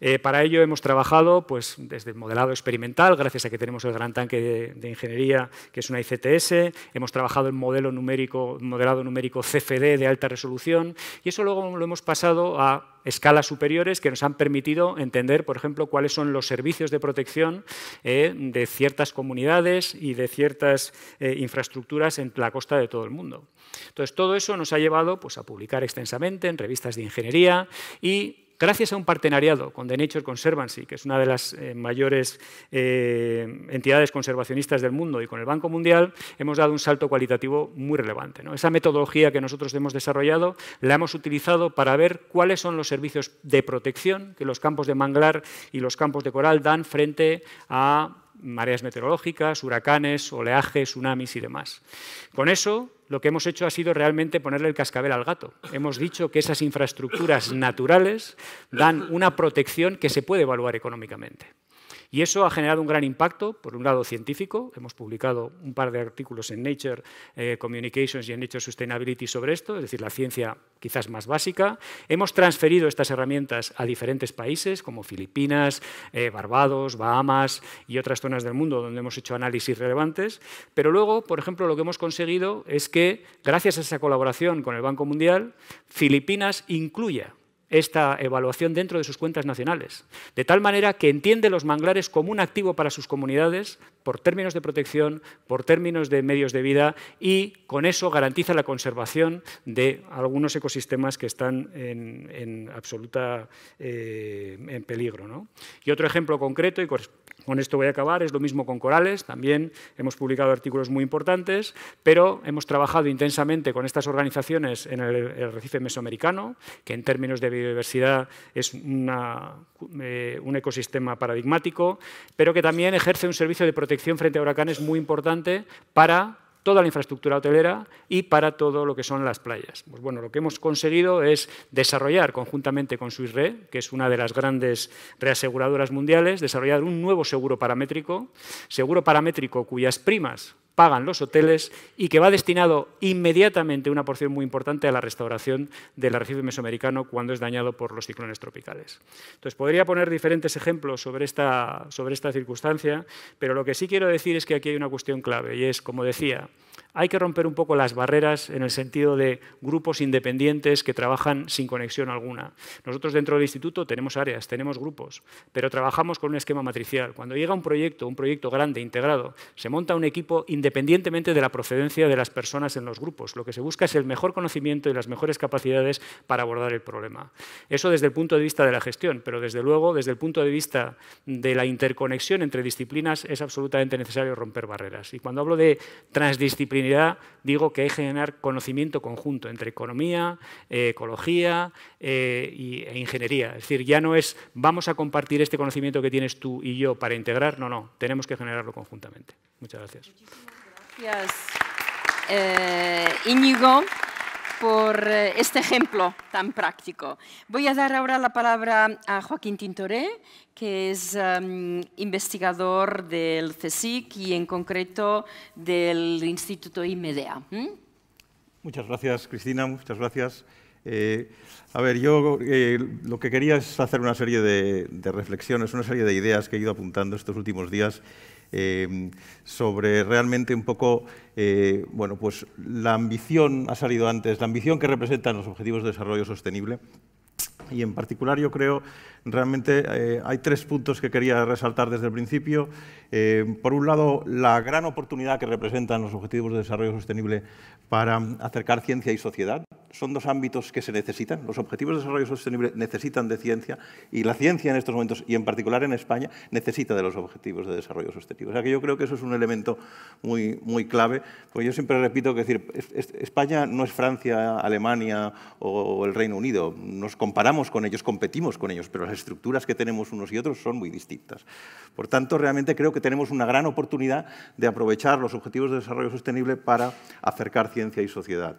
[SPEAKER 5] Eh, para ello hemos trabajado pues, desde el modelado experimental, gracias a que tenemos el gran tanque de, ingeniería, que es una ICTS, hemos trabajado el modelo numérico, modelado numérico CFD de alta resolución, y eso luego lo hemos pasado a escalas superiores que nos han permitido entender, por ejemplo, cuáles son los servicios de protección eh, de ciertas comunidades y de ciertas eh, infraestructuras en la costa de todo el mundo. Entonces, todo eso nos ha llevado pues, a publicar extensamente en revistas de ingeniería y Gracias a un partenariado con The Nature Conservancy, que es una de las eh, mayores eh, entidades conservacionistas del mundo, y con el Banco Mundial, hemos dado un salto cualitativo muy relevante. Esa metodología que nosotros hemos desarrollado la hemos utilizado para ver cuáles son los servicios de protección que los campos de manglar y los campos de coral dan frente a mareas meteorológicas, huracanes, oleajes, tsunamis y demás. Con eso, lo que hemos hecho ha sido realmente ponerle el cascabel al gato. Hemos dicho que esas infraestructuras naturales dan una protección que se puede evaluar económicamente. Y eso ha generado un gran impacto, por un lado científico, hemos publicado un par de artículos en Nature eh, Communications y en Nature Sustainability sobre esto, es decir, la ciencia quizás más básica. Hemos transferido estas herramientas a diferentes países como Filipinas, eh, Barbados, Bahamas y otras zonas del mundo donde hemos hecho análisis relevantes. Pero luego, por ejemplo, lo que hemos conseguido es que, gracias a esa colaboración con el Banco Mundial, Filipinas incluya esta evaluación dentro de sus cuentas nacionales, de tal manera que entiende los manglares como un activo para sus comunidades por términos de protección, por términos de medios de vida y con eso garantiza la conservación de algunos ecosistemas que están en, en absoluta eh, en peligro. ¿no? Y otro ejemplo concreto, y con esto voy a acabar, es lo mismo con corales, también hemos publicado artículos muy importantes, pero hemos trabajado intensamente con estas organizaciones en el, el Recife Mesoamericano, que en términos de biodiversidad es eh, un ecosistema paradigmático, pero que también ejerce un servicio de protección frente a huracanes muy importante para toda la infraestructura hotelera y para todo lo que son las playas. Pues bueno, lo que hemos conseguido es desarrollar conjuntamente con Swiss que es una de las grandes reaseguradoras mundiales, desarrollar un nuevo seguro paramétrico, seguro paramétrico cuyas primas pagan los hoteles y que va destinado inmediatamente una porción muy importante a la restauración del arrecife mesoamericano cuando es dañado por los ciclones tropicales. Entonces, podría poner diferentes ejemplos sobre esta, sobre esta circunstancia, pero lo que sí quiero decir es que aquí hay una cuestión clave y es, como decía, hay que romper un poco las barreras en el sentido de grupos independientes que trabajan sin conexión alguna. Nosotros dentro del instituto tenemos áreas, tenemos grupos, pero trabajamos con un esquema matricial. Cuando llega un proyecto, un proyecto grande, integrado, se monta un equipo independiente independientemente de la procedencia de las personas en los grupos. Lo que se busca es el mejor conocimiento y las mejores capacidades para abordar el problema. Eso desde el punto de vista de la gestión, pero desde luego desde el punto de vista de la interconexión entre disciplinas es absolutamente necesario romper barreras. Y cuando hablo de transdisciplinaridad, digo que hay que generar conocimiento conjunto entre economía, eh, ecología eh, e ingeniería. Es decir, ya no es vamos a compartir este conocimiento que tienes tú y yo para integrar, no, no, tenemos que generarlo conjuntamente. Muchas gracias.
[SPEAKER 3] Gracias, eh, Íñigo, por eh, este ejemplo tan práctico. Voy a dar ahora la palabra a Joaquín Tintoré, que es em, investigador del CSIC y en concreto del Instituto IMEDEA. ¿Mm?
[SPEAKER 6] Muchas gracias, Cristina, muchas gracias. Eh, a ver, yo eh, lo que quería es hacer una serie de, de reflexiones, una serie de ideas que he ido apuntando estos últimos días Em, sobre realmente un poco, eh, bueno, pues la ambición, ha salido antes, la ambición que representan los Objetivos de Desarrollo Sostenible. Y en particular yo creo, realmente eh, hay tres puntos que quería resaltar desde el principio. Eh, por un lado, la gran oportunidad que representan los Objetivos de Desarrollo Sostenible para acercar ciencia y sociedad son dos ámbitos que se necesitan. Los objetivos de desarrollo sostenible necesitan de ciencia y la ciencia en estos momentos, y en particular en España, necesita de los objetivos de desarrollo sostenible. O sea que yo creo que eso es un elemento muy, muy clave, porque yo siempre repito que decir, España no es Francia, Alemania o el Reino Unido. Nos comparamos con ellos, competimos con ellos, pero las estructuras que tenemos unos y otros son muy distintas. Por tanto, realmente creo que tenemos una gran oportunidad de aprovechar los objetivos de desarrollo sostenible para acercar ciencia y sociedad.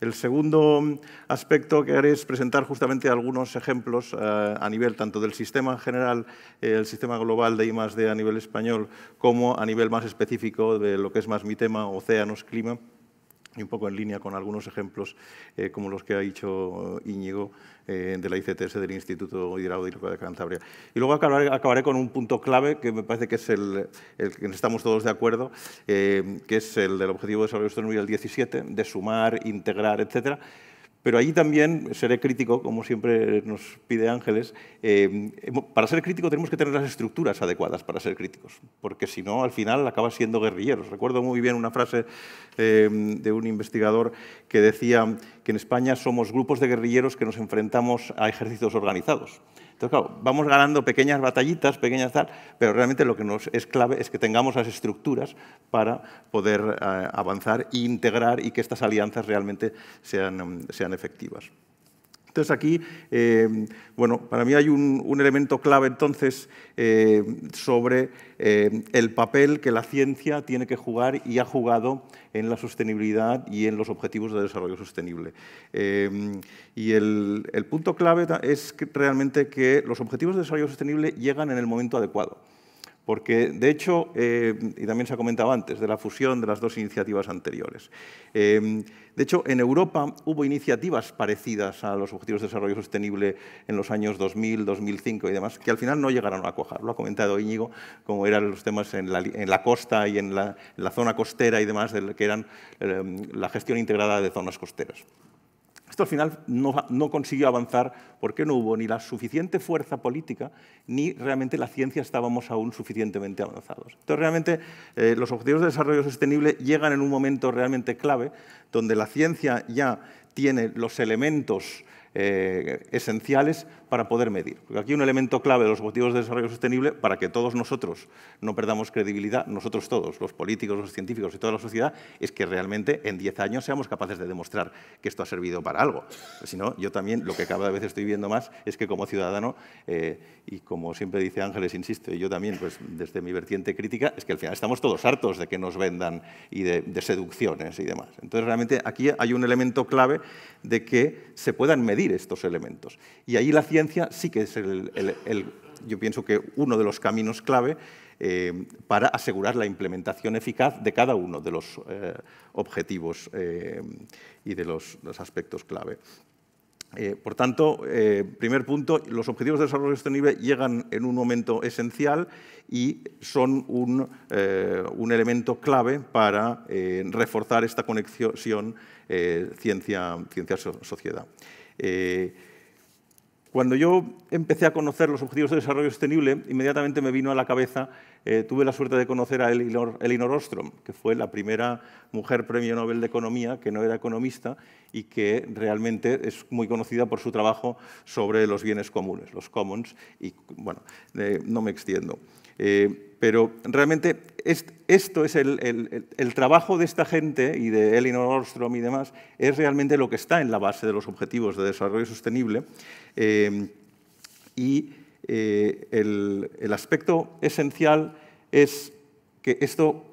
[SPEAKER 6] El segundo aspecto que haré es presentar justamente algunos ejemplos eh, a nivel tanto del sistema en general, eh, el sistema global de I+.D. a nivel español, como a nivel más específico de lo que es más mi tema, océanos, clima, y un poco en línea con algunos ejemplos eh, como los que ha dicho eh, Íñigo eh, de la ICTS del Instituto Hidráulico de Cantabria. Y luego acabaré, acabaré, con un punto clave que me parece que es el, que estamos todos de acuerdo, que es el del Objetivo de Desarrollo Sostenible del 17, de sumar, integrar, etcétera, pero allí también seré crítico, como siempre nos pide Ángeles. Eh, para ser crítico tenemos que tener las estructuras adecuadas para ser críticos, porque si no, al final acaba siendo guerrilleros. Recuerdo muy bien una frase eh, de un investigador que decía que en España somos grupos de guerrilleros que nos enfrentamos a ejércitos organizados. Entonces, claro, vamos ganando pequeñas batallitas, pequeñas tal, pero realmente lo que nos es clave es que tengamos las estructuras para poder eh, avanzar e integrar y que estas alianzas realmente sean mm, efectivas. Entonces aquí, eh, bueno, para mí hay un, elemento clave entonces eh, sobre eh, el papel que la ciencia tiene que jugar y ha jugado en la sostenibilidad y en los objetivos de desarrollo sostenible. y el, punto clave es realmente que los objetivos de desarrollo sostenible llegan en el momento adecuado. Porque, de hecho, eh, y también se ha comentado antes, de la fusión de las dos iniciativas anteriores. Eh, de hecho, en Europa hubo iniciativas parecidas a los Objetivos de Desarrollo Sostenible en los años 2000, 2005 y demás, que al final no llegaron a cuajar. Lo ha comentado Íñigo, como eran los temas en la, costa y en la, zona costera y demás, que eran eh, la gestión integrada de zonas costeras. Esto al final no, consiguió avanzar porque no hubo ni la suficiente fuerza política ni realmente la ciencia estábamos aún suficientemente avanzados. Entonces realmente eh, los objetivos de desarrollo sostenible llegan en un momento realmente clave donde la ciencia ya tiene los elementos eh, esenciales para poder medir. Porque aquí un elemento clave de los objetivos de desarrollo sostenible, para que todos nosotros no perdamos credibilidad, nosotros todos, los políticos, los científicos y toda la sociedad, es que realmente en 10 años seamos capaces de demostrar que esto ha servido para algo. Si no, yo también lo que cada vez estoy viendo más es que como ciudadano, eh, y como siempre dice Ángeles, insisto, y yo también, pues desde mi vertiente crítica, es que al final estamos todos hartos de que nos vendan y de, seducciones y demás. Entonces realmente aquí hay un elemento clave de que se puedan medir estos elementos. Y ahí la ciencia sí que es, el, yo pienso que uno de los caminos clave eh, para asegurar la implementación eficaz de cada uno de los eh, objetivos eh, y de los, aspectos clave. por tanto, primer punto, los objetivos de desarrollo sostenible llegan en un momento esencial y son un, elemento clave para reforzar esta conexión ciencia-sociedad. ciencia sociedad cuando yo empecé a conocer los Objetivos de Desarrollo Sostenible, inmediatamente me vino a la cabeza, eh, tuve la suerte de conocer a Elinor, Ostrom, que fue la primera mujer premio Nobel de Economía, que no era economista y que realmente es muy conocida por su trabajo sobre los bienes comunes, los commons, y bueno, eh, no me extiendo. Eh, pero realmente esto es el, trabajo de esta gente y de Elinor Ostrom y demás, es realmente lo que está en la base de los objetivos de desarrollo sostenible. Eh, y eh, el, aspecto esencial es que esto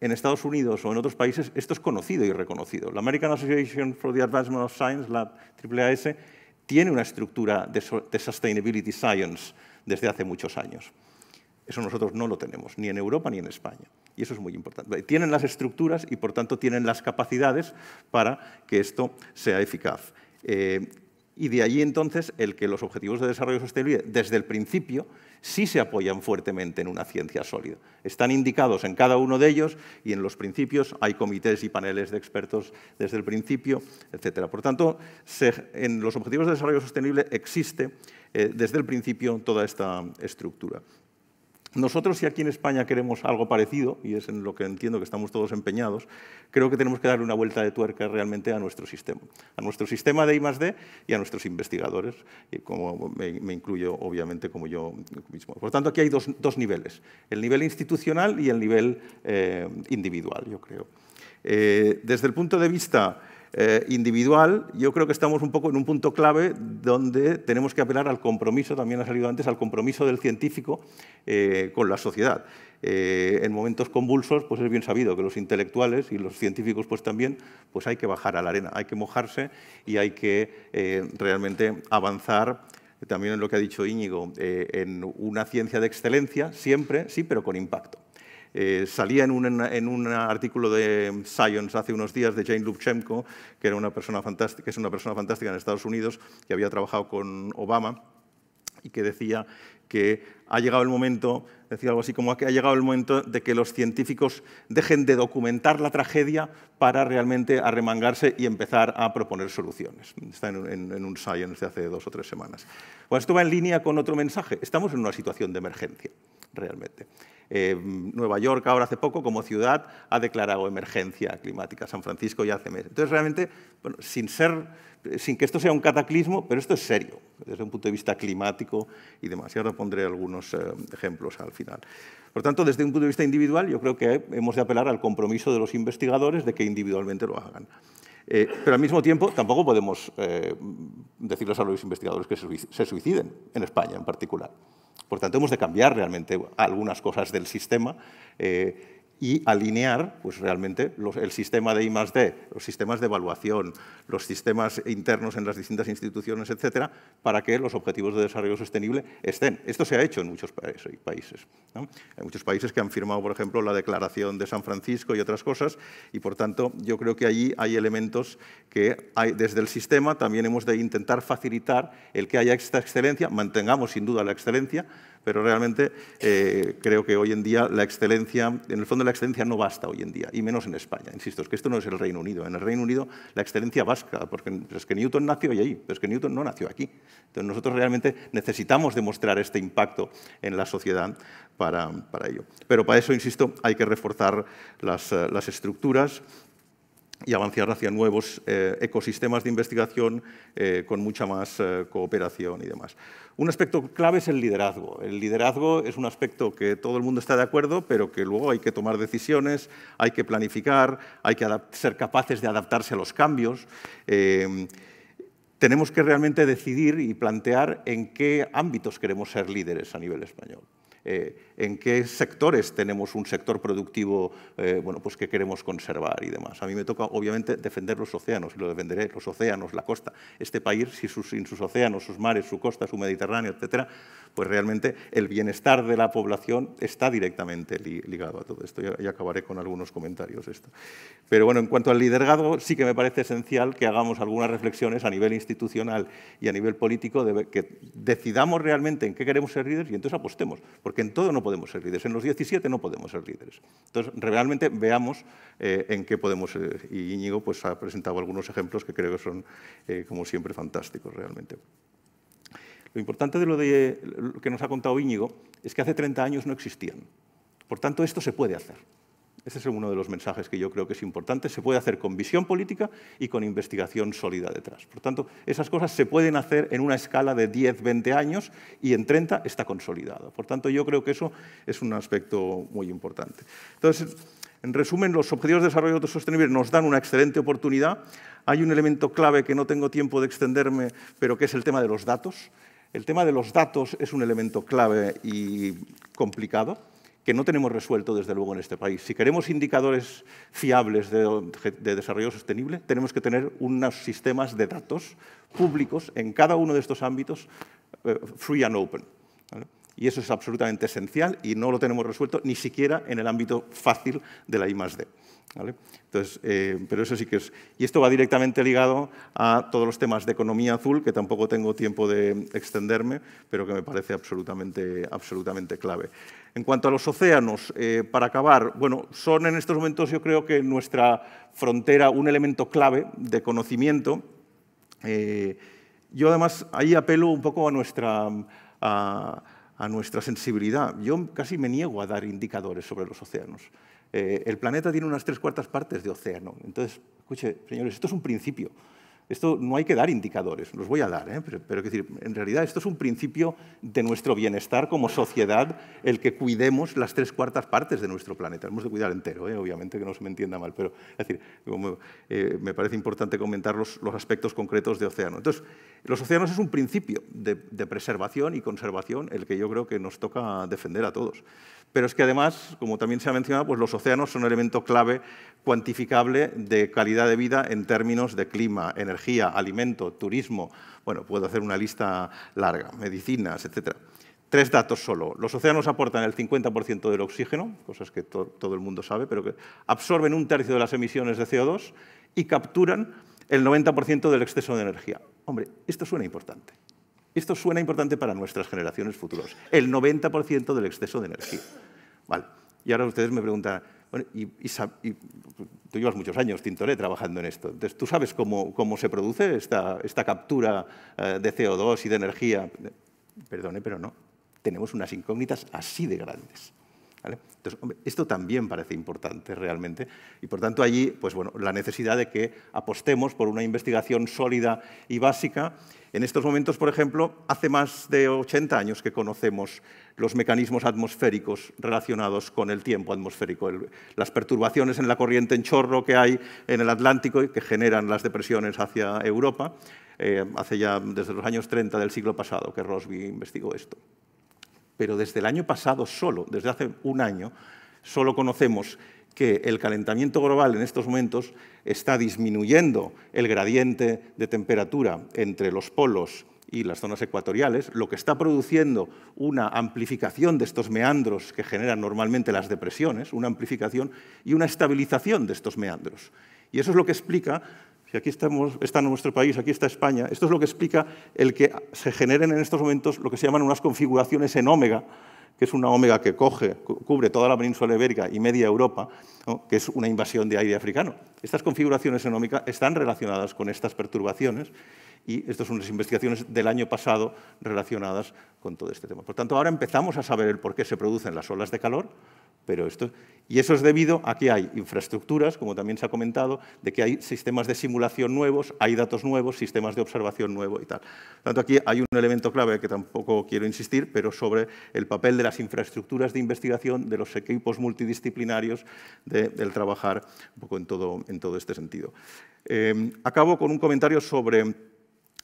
[SPEAKER 6] en Estados Unidos o en otros países, esto es conocido y reconocido. La American Association for the Advancement of Science, la AAAS, tiene una estructura de Sustainability Science desde hace muchos años. Eso nosotros no lo tenemos, ni en Europa ni en España. Y eso es muy importante. Tienen las estructuras y, por tanto, tienen las capacidades para que esto sea eficaz. Eh, y de allí entonces el que los objetivos de desarrollo sostenible desde el principio sí se apoyan fuertemente en una ciencia sólida. Están indicados en cada uno de ellos y en los principios hay comités y paneles de expertos desde el principio, etc. Por tanto, en los objetivos de desarrollo sostenible existe eh, desde el principio toda esta estructura. Nosotros, si aquí en España queremos algo parecido, y es en lo que entiendo que estamos todos empeñados, creo que tenemos que darle una vuelta de tuerca realmente a nuestro sistema, a nuestro sistema de I+.D. y a nuestros investigadores, como me, incluyo, obviamente, como yo mismo. Por tanto, aquí hay dos, niveles, el nivel institucional y el nivel eh, individual, yo creo. Eh, desde el punto de vista eh, individual, yo creo que estamos un poco en un punto clave donde tenemos que apelar al compromiso, también ha salido antes, al compromiso del científico eh, con la sociedad. Eh, en momentos convulsos, pues es bien sabido que los intelectuales y los científicos, pues también, pues hay que bajar a la arena, hay que mojarse y hay que realmente avanzar también en lo que ha dicho Íñigo, en una ciencia de excelencia, siempre, sí, pero con impacto. Eh, salía en un, artículo de Science hace unos días de Jane Lubchenco, que, es una persona fantástica en Estados Unidos, que había trabajado con Obama y que decía que ha llegado el momento, decía algo así como que ha llegado el momento de que los científicos dejen de documentar la tragedia para realmente arremangarse y empezar a proponer soluciones. Está en, un Science de hace dos o tres semanas. Bueno, esto va en línea con otro mensaje. Estamos en una situación de emergencia realmente. Eh, Nueva York ahora hace poco como ciudad ha declarado emergencia climática, San Francisco ya hace meses. Entonces realmente, sin, ser, sin que esto sea un cataclismo, pero esto es serio desde un punto de vista climático y demás. Y ahora pondré algunos eh, ejemplos al final. Por tanto, desde un punto de vista individual, yo creo que hemos de apelar al compromiso de los investigadores de que individualmente lo hagan. Eh, pero al mismo tiempo tampoco podemos eh, decirles a los investigadores que se suiciden, en España en particular. Por tanto, hemos de cambiar realmente algunas cosas del sistema. Eh, y alinear pues, realmente el sistema de I +D, los sistemas de evaluación, los sistemas internos en las distintas instituciones, etcétera, para que los objetivos de desarrollo sostenible estén. Esto se ha hecho en muchos eh, países. Hay muchos países que han firmado, por ejemplo, la Declaración de San Francisco y otras cosas, y por tanto yo creo que allí hay elementos que desde el sistema también hemos de intentar facilitar el que haya esta excelencia, mantengamos sin duda la excelencia, pero realmente eh, creo que hoy en día la excelencia, en el fondo la excelencia no basta hoy en día, y menos en España. Insisto, es que esto no es el Reino Unido. En el Reino Unido la excelencia vasca, porque es que Newton nació allí, pero es que Newton no nació aquí. Entonces nosotros realmente necesitamos demostrar este impacto en la sociedad para, ello. Pero para eso, insisto, hay que reforzar las, eh, las estructuras y avanzar hacia nuevos eh, ecosistemas de investigación eh, con mucha más eh, cooperación y demás. Un aspecto clave es el liderazgo. El liderazgo es un aspecto que todo el mundo está de acuerdo, pero que luego hay que tomar decisiones, hay que planificar, hay que ser capaces de adaptarse a los cambios tenemos que realmente decidir y plantear en qué ámbitos queremos ser líderes a nivel español en qué sectores tenemos un sector productivo eh, bueno, pues que queremos conservar y demás. A mí me toca, obviamente, defender los océanos, y lo defenderé, los océanos, la costa. Este país, si sus, sin sus océanos, sus mares, su costa, su Mediterráneo, etcétera, pues realmente el bienestar de la población está directamente ligado a todo esto. Y acabaré con algunos comentarios. Esto. Pero bueno, en cuanto al liderazgo, sí que me parece esencial que hagamos algunas reflexiones a nivel institucional y a nivel político, que decidamos realmente en qué queremos ser líderes y entonces apostemos, porque en todo no podemos podemos ser líderes, en los 17 no podemos ser líderes. Entonces, realmente veamos eh, en qué podemos ser. Eh, y Íñigo pues, ha presentado algunos ejemplos que creo que son, eh, como siempre, fantásticos realmente. Lo importante de lo, de lo que nos ha contado Íñigo es que hace 30 años no existían. Por tanto, esto se puede hacer. Ese es uno de los mensajes que yo creo que es importante. Se puede hacer con visión política y con investigación sólida detrás. Por tanto, esas cosas se pueden hacer en una escala de 10, 20 años y en 30 está consolidado. Por tanto, yo creo que eso es un aspecto muy importante. Entonces, en resumen, los Objetivos de Desarrollo Sostenible nos dan una excelente oportunidad. Hay un elemento clave que no tengo tiempo de extenderme, pero que es el tema de los datos. El tema de los datos es un elemento clave y complicado que no tenemos resuelto, desde luego, en este país. Si queremos indicadores fiables de, desarrollo sostenible, tenemos que tener unos sistemas de datos públicos en cada uno de estos ámbitos eh, free and open. Y eso es absolutamente esencial y no lo tenemos resuelto ni siquiera en el ámbito fácil de la I+.D. Eh, pero eso sí que Y esto va directamente ligado a todos los temas de economía azul, que tampoco tengo tiempo de extenderme, pero que me parece absolutamente, absolutamente clave. En cuanto a los océanos, eh, para acabar, bueno, son en estos momentos yo creo que nuestra frontera un elemento clave de conocimiento. Eh, yo además ahí apelo un poco a nuestra... a nuestra sensibilidad. Yo casi me niego a dar indicadores sobre los océanos. Eh, el planeta tiene unas tres cuartas partes de océano. Entonces, escuche, señores, esto es un principio. Esto no hay que dar indicadores, los voy a dar, ¿eh? pero, decir, en realidad esto es un principio de nuestro bienestar como sociedad, el que cuidemos las tres cuartas partes de nuestro planeta. Hemos de cuidar entero, ¿eh? obviamente, que no se me entienda mal, pero es decir, eh, me parece importante comentar los, aspectos concretos de océano. Entonces, los océanos es un principio de preservación y conservación, el que yo creo que nos toca defender a todos. Pero es que además, como también se ha mencionado, pues los océanos son un elemento clave cuantificable de calidad de vida en términos de clima, energía, alimento, turismo. Bueno, puedo hacer una lista larga, medicinas, etcétera. Tres datos solo. Los océanos aportan el 50% del oxígeno, cosas que todo el mundo sabe, pero que absorben un tercio de las emisiones de CO2 y capturan el 90% del exceso de energía. Hombre, esto suena importante. Esto suena importante para nuestras generaciones futuras. El 90% del exceso de energía. Vale. Y ahora ustedes me preguntan, y, tú llevas muchos años, Tintoré, trabajando en esto. Entonces, ¿tú sabes cómo, cómo se produce esta, esta captura eh, de CO2 y de energía? Perdone, pero no. Tenemos unas incógnitas así de grandes esto también parece importante realmente y por tanto allí pues, la necesidad de que apostemos por una investigación sólida y básica. En estos momentos, por ejemplo, hace más de 80 años que conocemos los mecanismos atmosféricos relacionados con el tiempo atmosférico, las perturbaciones en la corriente en chorro que hay en el Atlántico y que generan las depresiones hacia Europa, eh, hace ya desde los años 30 del siglo pasado que Rosby investigó esto pero desde el año pasado solo, desde hace un año, solo conocemos que el calentamiento global en estos momentos está disminuyendo el gradiente de temperatura entre los polos y las zonas ecuatoriales, lo que está produciendo una amplificación de estos meandros que generan normalmente las depresiones, una amplificación y una estabilización de estos meandros. Y eso es lo que explica si aquí estamos, está nuestro país, aquí está España, esto es lo que explica el que se generen en estos momentos lo que se llaman unas configuraciones en omega, que es una omega que coge, cubre toda la península ibérica y media Europa, que es una invasión de aire africano. Estas configuraciones en omega están relacionadas con estas perturbaciones y estas son las investigaciones del año pasado relacionadas con todo este tema. Por tanto, ahora empezamos a saber el por qué se producen las olas de calor, pero esto, y eso es debido a que hay infraestructuras, como también se ha comentado, de que hay sistemas de simulación nuevos, hay datos nuevos, sistemas de observación nuevos y tal. tanto, aquí hay un elemento clave que tampoco quiero insistir, pero sobre el papel de las infraestructuras de investigación, de los equipos multidisciplinarios, del trabajar un poco en todo, este sentido. Eh, acabo con un comentario sobre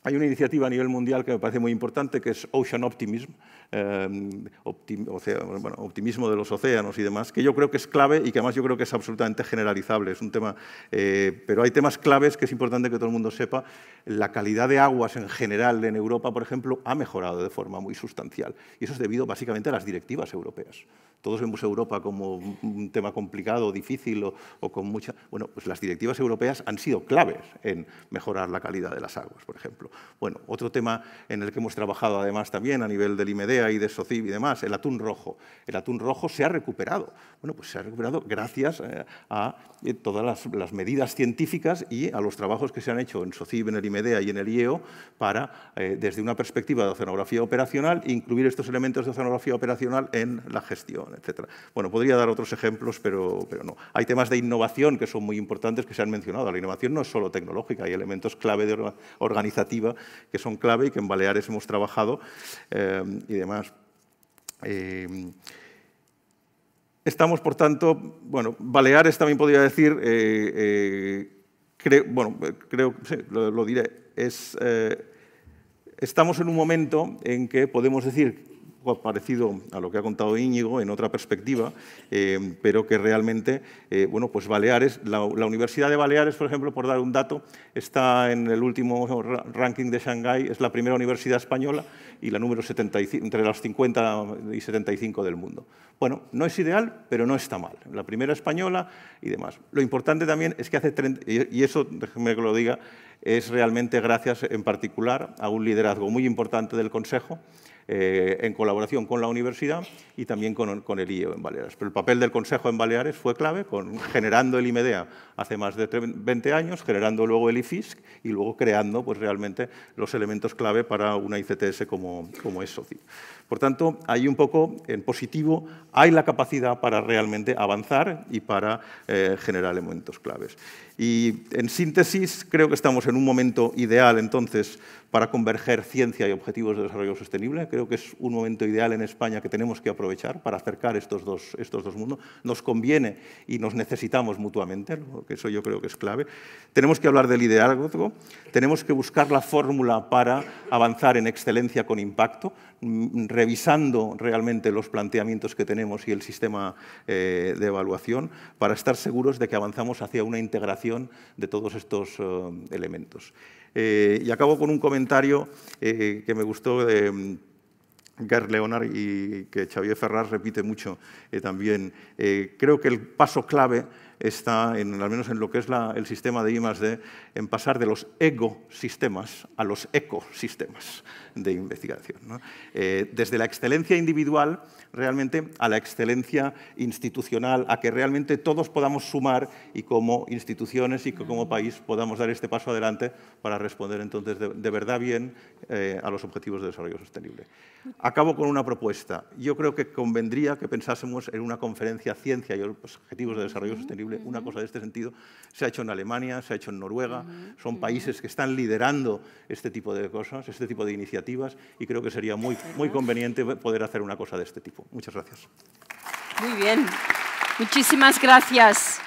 [SPEAKER 6] hay una iniciativa a nivel mundial que me parece muy importante, que es Ocean Optimism, eh, optimismo de los océanos y demás, que yo creo que es clave y que además yo creo que es absolutamente generalizable. Es un tema, eh, pero hay temas claves que es importante que todo el mundo sepa. La calidad de aguas en general en Europa, por ejemplo, ha mejorado de forma muy sustancial y eso es debido básicamente a las directivas europeas. Todos vemos Europa como un tema complicado, difícil o, con mucha... Bueno, pues las directivas europeas han sido claves en mejorar la calidad de las aguas, por ejemplo. Bueno, otro tema en el que hemos trabajado además también a nivel del IMEDEA y de SOCIB y demás, el atún rojo. El atún rojo se ha recuperado. Bueno, pues se ha recuperado gracias eh, a eh, todas las, medidas científicas y a los trabajos que se han hecho en SOCIB, en el IMEDEA y en el IEO para, eh, desde una perspectiva de oceanografía operacional, incluir estos elementos de oceanografía operacional en la gestión bueno, podría dar otros ejemplos, pero, no. Hay temas de innovación que son muy importantes que se han mencionado. La innovación no es solo tecnológica, hay elementos clave de organizativa que son clave y que en Baleares hemos trabajado eh, y demás. Eh, estamos, por tanto, bueno, Baleares también podría decir, eh, bueno, creo, que lo, diré, es estamos en un momento en que podemos decir parecido a lo que ha contado Íñigo en otra perspectiva, eh, pero que realmente, eh, bueno, pues Baleares, la, Universidad de Baleares, por ejemplo, por dar un dato, está en el último ranking de Shanghái, es la primera universidad española y la número 75, entre las 50 y 75 del mundo. Bueno, no es ideal, pero no está mal. La primera española y demás. Lo importante también es que hace 30, y eso, déjeme que lo diga, es realmente gracias en particular a un liderazgo muy importante del Consejo, eh, en colaboración con la universidad y también con, el IEO en Baleares. Pero el papel del Consejo en Baleares fue clave, con, generando el IMEDEA hace más de 20 años, generando luego el IFISC y luego creando pues, realmente los elementos clave para una ICTS como, es SOCI. Por tanto, ahí un poco en positivo hay la capacidad para realmente avanzar y para eh, generar elementos claves. Y en síntesis, creo que estamos en un momento ideal entonces para converger ciencia y objetivos de desarrollo sostenible. Creo que es un momento ideal en España que tenemos que aprovechar para acercar estos dos, estos dos mundos. Nos conviene y nos necesitamos mutuamente, lo que eso yo creo que es clave. Tenemos que hablar del liderazgo, tenemos que buscar la fórmula para avanzar en excelencia con impacto, mm, revisando realmente los planteamientos que tenemos y el sistema eh, de evaluación para estar seguros de que avanzamos hacia una integración de todos estos eh, elementos. Eh, y acabo con un comentario eh, que me gustó de... Mm, Gerd Leonard y que Xavier Ferraz repite mucho también. creo que el paso clave está, al menos en lo que es el sistema de I en pasar de los ecosistemas a los ecosistemas de investigación. Eh, desde la excelencia individual realmente a la excelencia institucional, a que realmente todos podamos sumar y como instituciones y como país podamos dar este paso adelante para responder entonces de, verdad bien eh, a los objetivos de desarrollo sostenible. Acabo con una propuesta. Yo creo que convendría que pensásemos en una conferencia ciencia y objetivos de desarrollo sostenible una cosa de este sentido se ha hecho en Alemania, se ha hecho en Noruega, son países que están liderando este tipo de cosas, este tipo de iniciativas, y creo que sería muy, muy conveniente poder hacer una cosa de este tipo. Muchas gracias.
[SPEAKER 3] Muy bien, muchísimas gracias.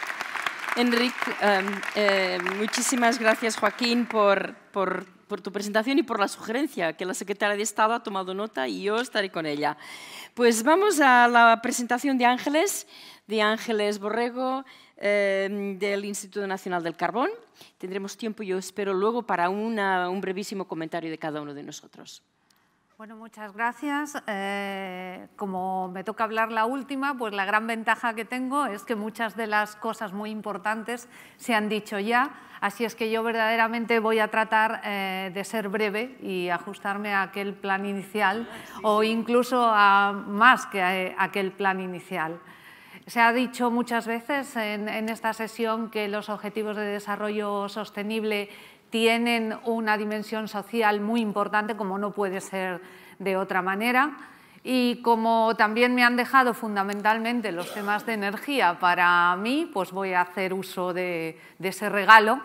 [SPEAKER 3] Enrique, em, em, muchísimas gracias Joaquín por, por, por, tu presentación y por la sugerencia que la secretaria de Estado ha tomado nota y yo estaré con ella. Pues vamos a la presentación de Ángeles, de Ángeles Borrego, Em, del Instituto Nacional del Carbón. Tendremos tiempo, yo espero, luego para un brevísimo comentario de cada uno de nosotros.
[SPEAKER 7] Bueno, muchas gracias. Eh, como me toca hablar la última, pues la gran ventaja que tengo es que muchas de las cosas muy importantes se han dicho ya, así es que yo verdaderamente voy a tratar eh, de ser breve y ajustarme a aquel plan inicial o incluso a más que a aquel plan inicial. Se ha dicho muchas veces en, esta sesión que los objetivos de desarrollo sostenible tienen una dimensión social muy importante, como no puede ser de otra manera. Y como también me han dejado fundamentalmente los temas de energía para mí, pues voy a hacer uso de, ese regalo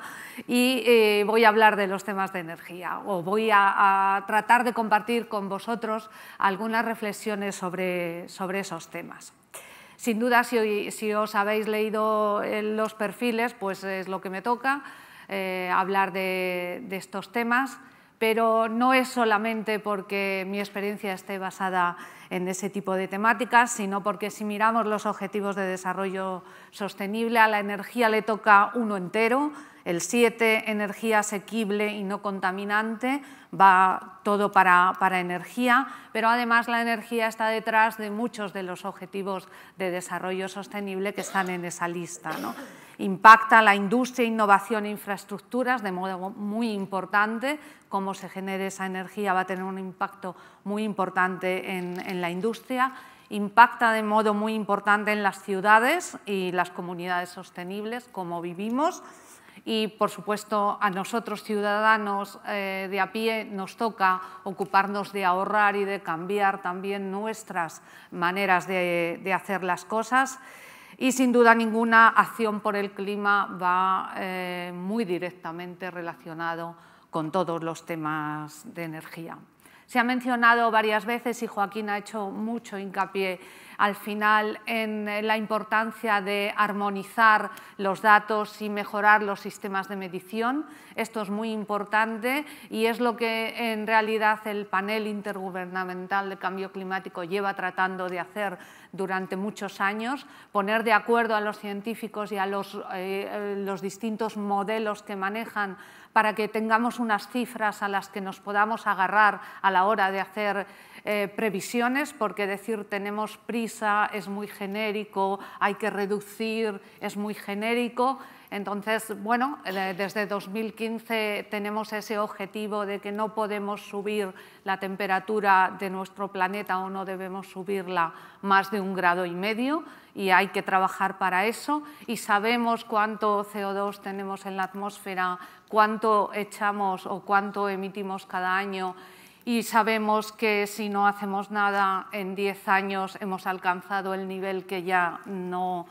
[SPEAKER 7] y eh, voy a hablar de los temas de energía o voy a, tratar de compartir con vosotros algunas reflexiones sobre esos temas. Sin duda, si, os habéis leído eh, los perfiles, pues es lo que me toca, eh, hablar de, de estos temas, pero no es solamente porque mi experiencia esté basada en ese tipo de temáticas, sino porque si miramos los objetivos de desarrollo sostenible, a la energía le toca uno entero, el 7, energía asequible y no contaminante, va todo para, energía, pero además la energía está detrás de muchos de los objetivos de desarrollo sostenible que están en esa lista. Impacta la industria, innovación e infraestructuras de modo muy importante. Cómo se genere esa energía va a tener un impacto muy importante en, en la industria impacta de modo muy importante en las ciudades y las comunidades sostenibles, cómo vivimos, y, por supuesto, a nosotros ciudadanos eh, de a pie nos toca ocuparnos de ahorrar y de cambiar también nuestras maneras de, hacer las cosas. Y sin duda ninguna, acción por el clima va eh, muy directamente relacionado con todos los temas de energía. Se ha mencionado varias veces y Joaquín ha hecho mucho hincapié al final en la importancia de armonizar los datos y mejorar los sistemas de medición. Esto es muy importante y es lo que en realidad el panel intergubernamental de cambio climático lleva tratando de hacer durante muchos años, poner de acuerdo a los científicos y a los, eh, los distintos modelos que manejan para que tengamos unas cifras a las que nos podamos agarrar a la hora de hacer eh, previsiones, porque decir tenemos prisa es muy genérico, hay que reducir es muy genérico. Entonces, bueno, eh, desde 2015 tenemos ese objetivo de que no podemos subir la temperatura de nuestro planeta o no debemos subirla más de un grado y medio y hay que trabajar para eso y sabemos cuánto CO2 tenemos en la atmósfera cuánto echamos o cuánto emitimos cada año y sabemos que si no hacemos nada en 10 años hemos alcanzado el nivel que ya no,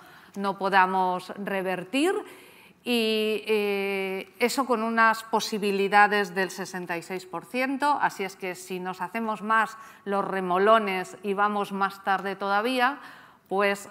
[SPEAKER 7] podamos revertir y eh, eso con unas posibilidades del 66%, así es que si nos hacemos más los remolones y vamos más tarde todavía, pues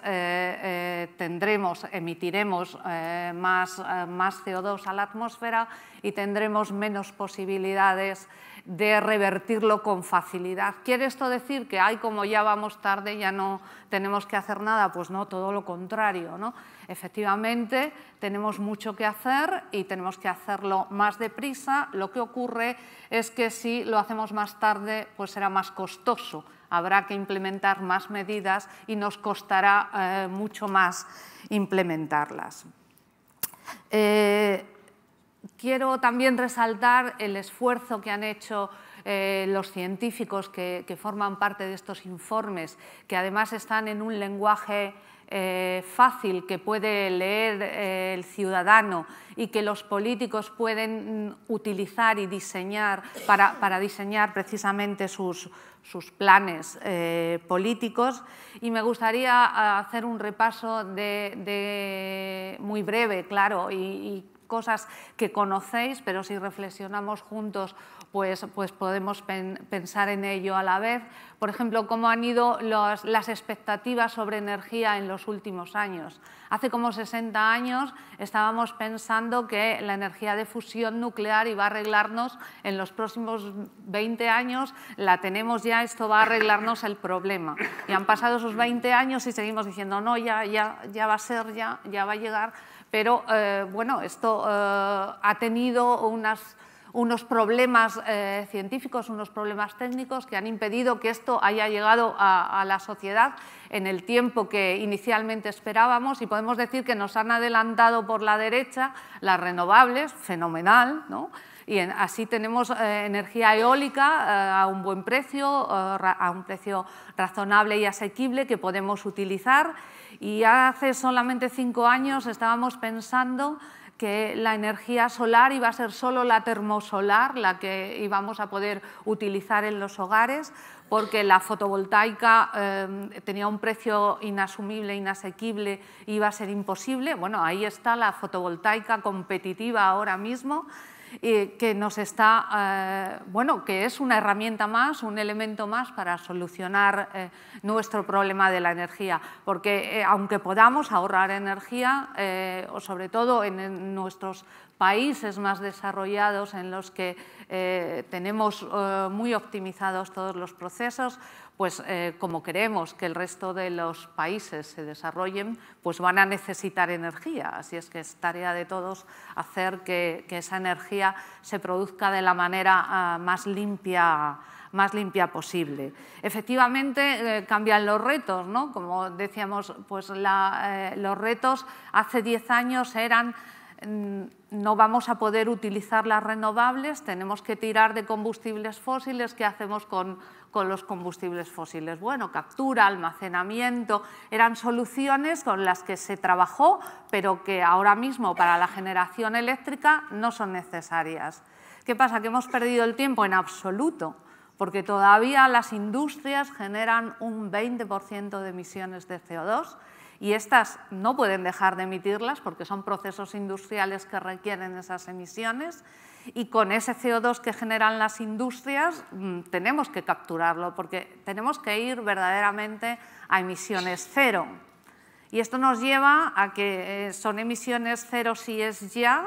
[SPEAKER 7] tendremos, emitiremos eh, más, CO2 a la atmósfera y tendremos menos posibilidades de revertirlo con facilidad. ¿Quiere esto decir que, hay como ya vamos tarde, ya no tenemos que hacer nada? Pues no, todo lo contrario. ¿no? Efectivamente, tenemos mucho que hacer y tenemos que hacerlo más deprisa. Lo que ocurre es que si lo hacemos más tarde, pues será más costoso habrá que implementar más medidas y nos costará eh, mucho más implementarlas. Eh, quiero también resaltar el esfuerzo que han hecho eh, los científicos que, forman parte de estos informes, que además están en un lenguaje eh, fácil que puede leer eh, el ciudadano y que los políticos pueden mm, utilizar y diseñar para, diseñar precisamente sus, planes eh, políticos y me gustaría ah, hacer un repaso de, muy breve, claro, y cosas que conocéis, pero si reflexionamos juntos pues, pues, podemos pensar en ello a la vez. Por ejemplo, cómo han ido las expectativas sobre energía en los últimos años. Hace como 60 años estábamos pensando que la energía de fusión nuclear iba a arreglarnos en los próximos 20 años, la tenemos ya, esto va a arreglarnos el problema. Y han pasado esos 20 años y seguimos diciendo, no, ya, ya, va a ser, ya, va a llegar. Pero eh, bueno, esto eh, ha tenido unas unos problemas eh, científicos, unos problemas técnicos que han impedido que esto haya llegado a, la sociedad en el tiempo que inicialmente esperábamos y podemos decir que nos han adelantado por la derecha las renovables, fenomenal, ¿no? y así tenemos eh, energía eólica eh, a un buen precio, a un precio razonable y asequible que podemos utilizar y hace solamente cinco años estábamos pensando que la energía solar iba a ser solo la termosolar, la que íbamos a poder utilizar en los hogares, porque la fotovoltaica eh, tenía un precio inasumible, inasequible, iba a ser imposible. Bueno, ahí está la fotovoltaica competitiva ahora mismo que nos está, eh, bueno, que es una herramienta más, un elemento más para solucionar eh, nuestro problema de la energía, porque eh, aunque podamos ahorrar energía, o sobre todo en, nuestros países más desarrollados en los que tenemos muy optimizados todos los procesos, pues eh, como queremos que el resto de los países se desarrollen, pues van a necesitar energía. Así es que es tarea de todos hacer que, esa energía se produzca de la manera ah, más limpia más limpia posible. Efectivamente, eh, cambian los retos, ¿no? Como decíamos, pues eh, los retos hace 10 años eran mm, no vamos a poder utilizar las renovables, tenemos que tirar de combustibles fósiles, ¿qué hacemos con con los combustibles fósiles. Bueno, captura, almacenamiento, eran soluciones con las que se trabajó, pero que ahora mismo para la generación eléctrica no son necesarias. ¿Qué pasa? Que hemos perdido el tiempo en absoluto, porque todavía las industrias generan un 20% de emisiones de CO2 y estas no pueden dejar de emitirlas porque son procesos industriales que requieren esas emisiones y con ese CO2 que generan las industrias mm, tenemos que capturarlo porque tenemos que ir verdaderamente a emisiones cero. Y esto nos lleva a que eh, son emisiones cero si es ya,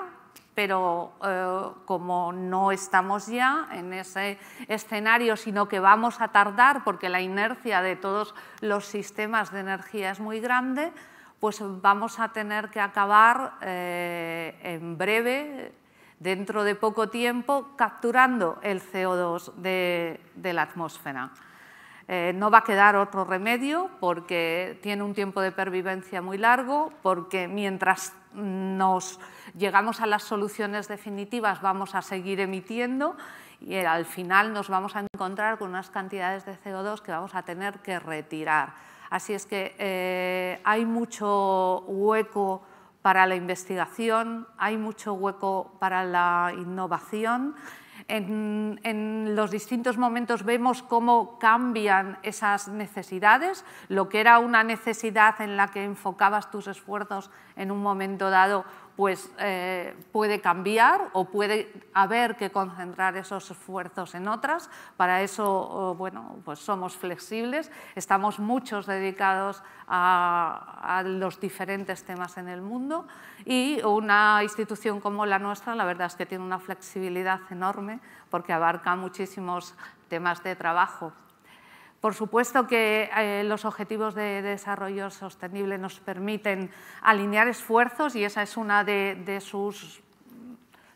[SPEAKER 7] pero eh, como no estamos ya en ese escenario, sino que vamos a tardar porque la inercia de todos los sistemas de energía es muy grande, pues vamos a tener que acabar eh, en breve dentro de poco tiempo capturando el CO2 de, la atmósfera. Eh, no va a quedar otro remedio porque tiene un tiempo de pervivencia muy largo, porque mientras nos llegamos a las soluciones definitivas vamos a seguir emitiendo y eh, al final nos vamos a encontrar con unas cantidades de CO2 que vamos a tener que retirar. Así es que eh, hay mucho hueco para la investigación, hay mucho hueco para la innovación en, los distintos momentos vemos cómo cambian esas necesidades, lo que era una necesidad en la que enfocabas tus esfuerzos en un momento dado, pues eh, puede cambiar o puede haber que concentrar esos esfuerzos en otras. Para eso, pues somos flexibles, estamos muchos dedicados a los diferentes temas en el mundo. Y una institución como la nuestra, la verdad es que tiene una flexibilidad enorme porque abarca muchísimos temas de trabajo. Por supuesto que eh, los objetivos de desarrollo sostenible nos permiten alinear esfuerzos y esa es una de, sus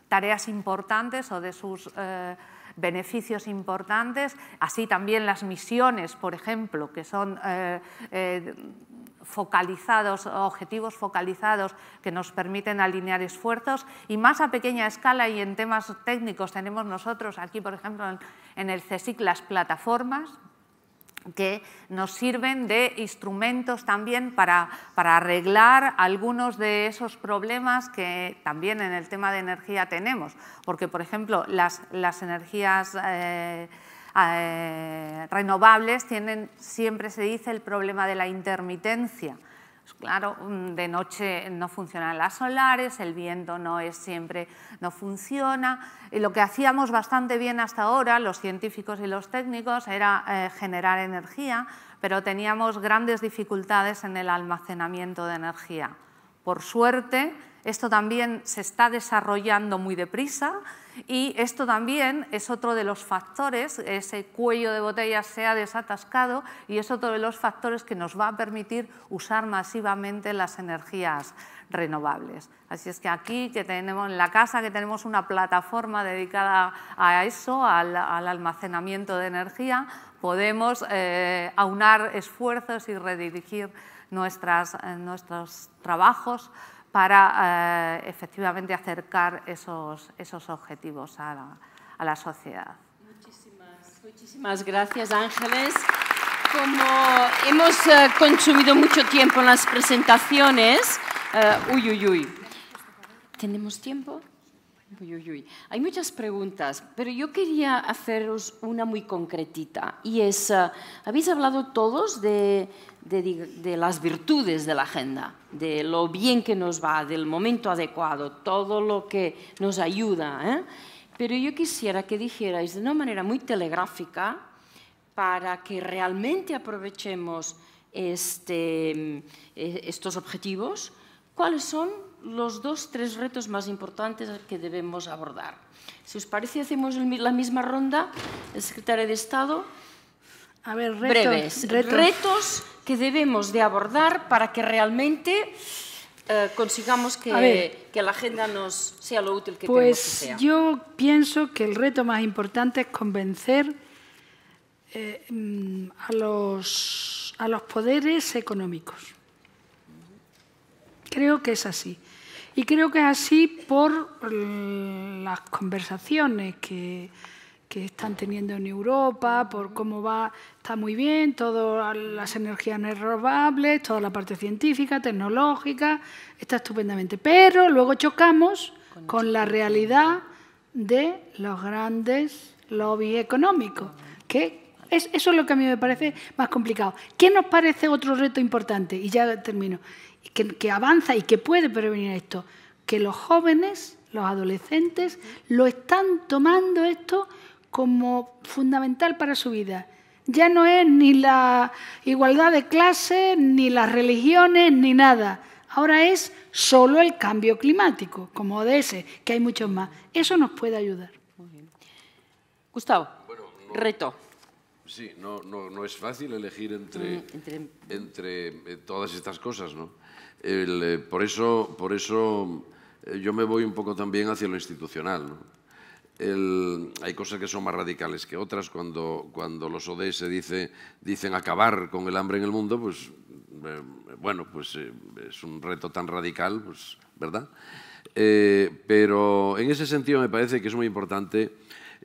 [SPEAKER 7] tareas importantes o de sus... Eh, beneficios importantes, así también las misiones, por ejemplo, que son eh, eh, focalizados, objetivos focalizados que nos permiten alinear esfuerzos y más a pequeña escala y en temas técnicos tenemos nosotros aquí, por ejemplo, en el CSIC las plataformas que nos sirven de instrumentos también para, arreglar algunos de esos problemas que también en el tema de energía tenemos. Porque, por ejemplo, las, energías eh, eh, renovables tienen, siempre se dice, el problema de la intermitencia. Pues claro, mm, de noche no funcionan las solares, el viento no es siempre, no funciona. Y lo que hacíamos bastante bien hasta ahora, los científicos y los técnicos, era eh, generar energía, pero teníamos grandes dificultades en el almacenamiento de energía. Por suerte, esto también se está desarrollando muy deprisa y esto también es otro de los factores, ese cuello de botella se ha desatascado y es otro de los factores que nos va a permitir usar masivamente las energías renovables. Así es que aquí que tenemos en la casa que tenemos una plataforma dedicada a eso, al, almacenamiento de energía, podemos eh, aunar esfuerzos y redirigir eh, nuestros trabajos para eh, efectivamente acercar esos, esos objetivos a
[SPEAKER 3] la, sociedad. Muchísimas, muchísimas gracias Ángeles. Como hemos eh, consumido mucho tiempo en las presentaciones, eh, uy, uy, uy. ¿Tenemos tiempo? Hay muchas preguntas, pero yo quería haceros una muy concretita y es, eh, habéis hablado todos de, las virtudes de la agenda, de lo bien que nos va, del momento adecuado, todo lo que nos ayuda. ¿eh? Pero yo quisiera que dijerais de una manera muy telegráfica para que realmente aprovechemos este, mm, e, estos objetivos, cuáles son los dos, tres retos más importantes que debemos abordar. Si os parece, hacemos la misma ronda, el secretario de Estado. A ver, retos, que debemos de abordar para que realmente eh, consigamos que, la agenda nos sea lo útil que pues
[SPEAKER 1] yo pienso que el reto más importante es convencer eh, mm, a los poderes económicos. Creo que es así. Y creo que es así por eh, las conversaciones que, están teniendo en Europa, por cómo va, está muy bien, todas las energías renovables, toda la parte científica, tecnológica, está estupendamente. Pero luego chocamos con la realidad de los grandes lobbies económicos, que eso es lo que a mí me parece más complicado. ¿Qué nos parece otro reto importante? Y ya termino que, avanza y que puede prevenir esto, que los jóvenes, los adolescentes, lo están tomando esto como fundamental para su vida. Ya no es ni la igualdad de clases, ni las religiones, ni nada. Ahora es solo el cambio climático, como ODS, que hay muchos más. Eso nos puede ayudar.
[SPEAKER 3] Gustavo, reto.
[SPEAKER 2] Sí, no, no, es fácil elegir entre... Mm, entre eh, todas estas cosas, ¿no? Eh, por eso, por eso eh, yo me voy un poco también hacia lo institucional. hay cosas que son más radicales que otras. Cuando, cuando los ODS dice, dicen acabar con el hambre en el mundo, pues eh, bueno, pues es un reto tan radical, pues, ¿verdad? pero en ese sentido me parece que es muy importante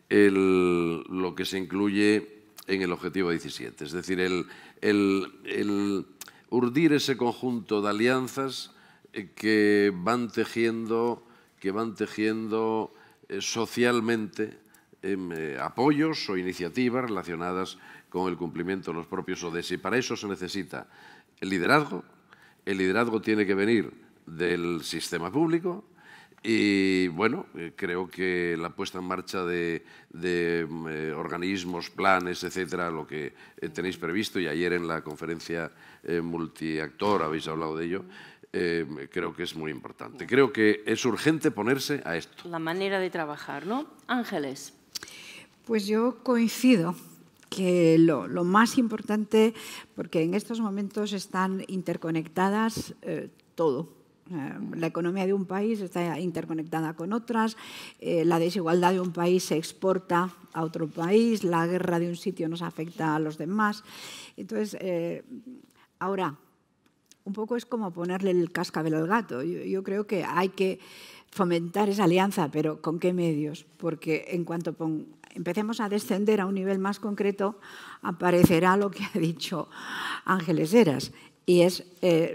[SPEAKER 2] lo que se incluye en el objetivo 17. Es decir, el, el urdir ese conjunto de alianzas eh, que van tejiendo, que van tejiendo eh, socialmente em, eh, apoyos o iniciativas relacionadas con el cumplimiento de los propios ODS. Y para eso se necesita el liderazgo. El liderazgo tiene que venir del sistema público, y bueno, eh, creo que la puesta en marcha de, mm, eh, organismos, planes, etcétera, lo que eh, tenéis previsto, y ayer en la conferencia multiactor habéis hablado de ello, creo que es muy importante. Creo que es urgente ponerse a esto.
[SPEAKER 3] La manera de trabajar, ¿no? Ángeles.
[SPEAKER 4] Pues yo coincido que lo más importante, porque en estos momentos están interconectadas todo eh, la economía de un país está interconectada con otras, eh, la desigualdad de un país se exporta a otro país, la guerra de un sitio nos afecta a los demás. Entonces, eh, ahora, un poco es como ponerle el cascabel al gato. Yo, creo que hay que fomentar esa alianza, pero ¿con qué medios? Porque en cuanto empecemos a descender a un nivel más concreto, aparecerá lo que ha dicho Ángeles Heras, y es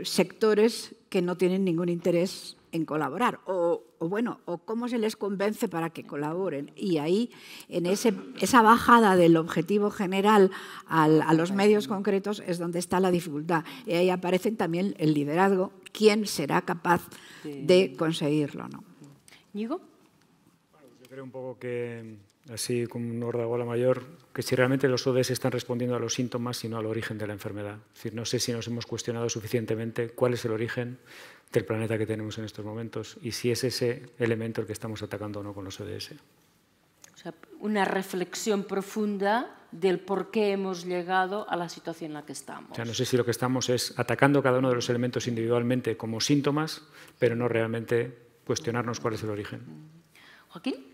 [SPEAKER 4] sectores que no tienen ningún interés en colaborar o, bueno o cómo se les convence para que colaboren y ahí en ese, esa bajada del objetivo general a los medios concretos es donde está la dificultad y ahí aparece también el liderazgo quién será capaz de conseguirlo no
[SPEAKER 5] yo creo un poco que así como un la mayor, que si realmente los ODS están respondiendo a los síntomas y no al origen de la enfermedad. Es decir, no sé si nos hemos cuestionado suficientemente cuál es el origen del planeta que tenemos en estos momentos y si es ese elemento el que estamos atacando o no con los ODS.
[SPEAKER 3] O sea, una reflexión profunda del por qué hemos llegado a la situación en la que estamos.
[SPEAKER 5] O sea, no sé si lo que estamos es atacando cada uno de los elementos individualmente como síntomas, pero no realmente cuestionarnos cuál es el origen.
[SPEAKER 6] Joaquín.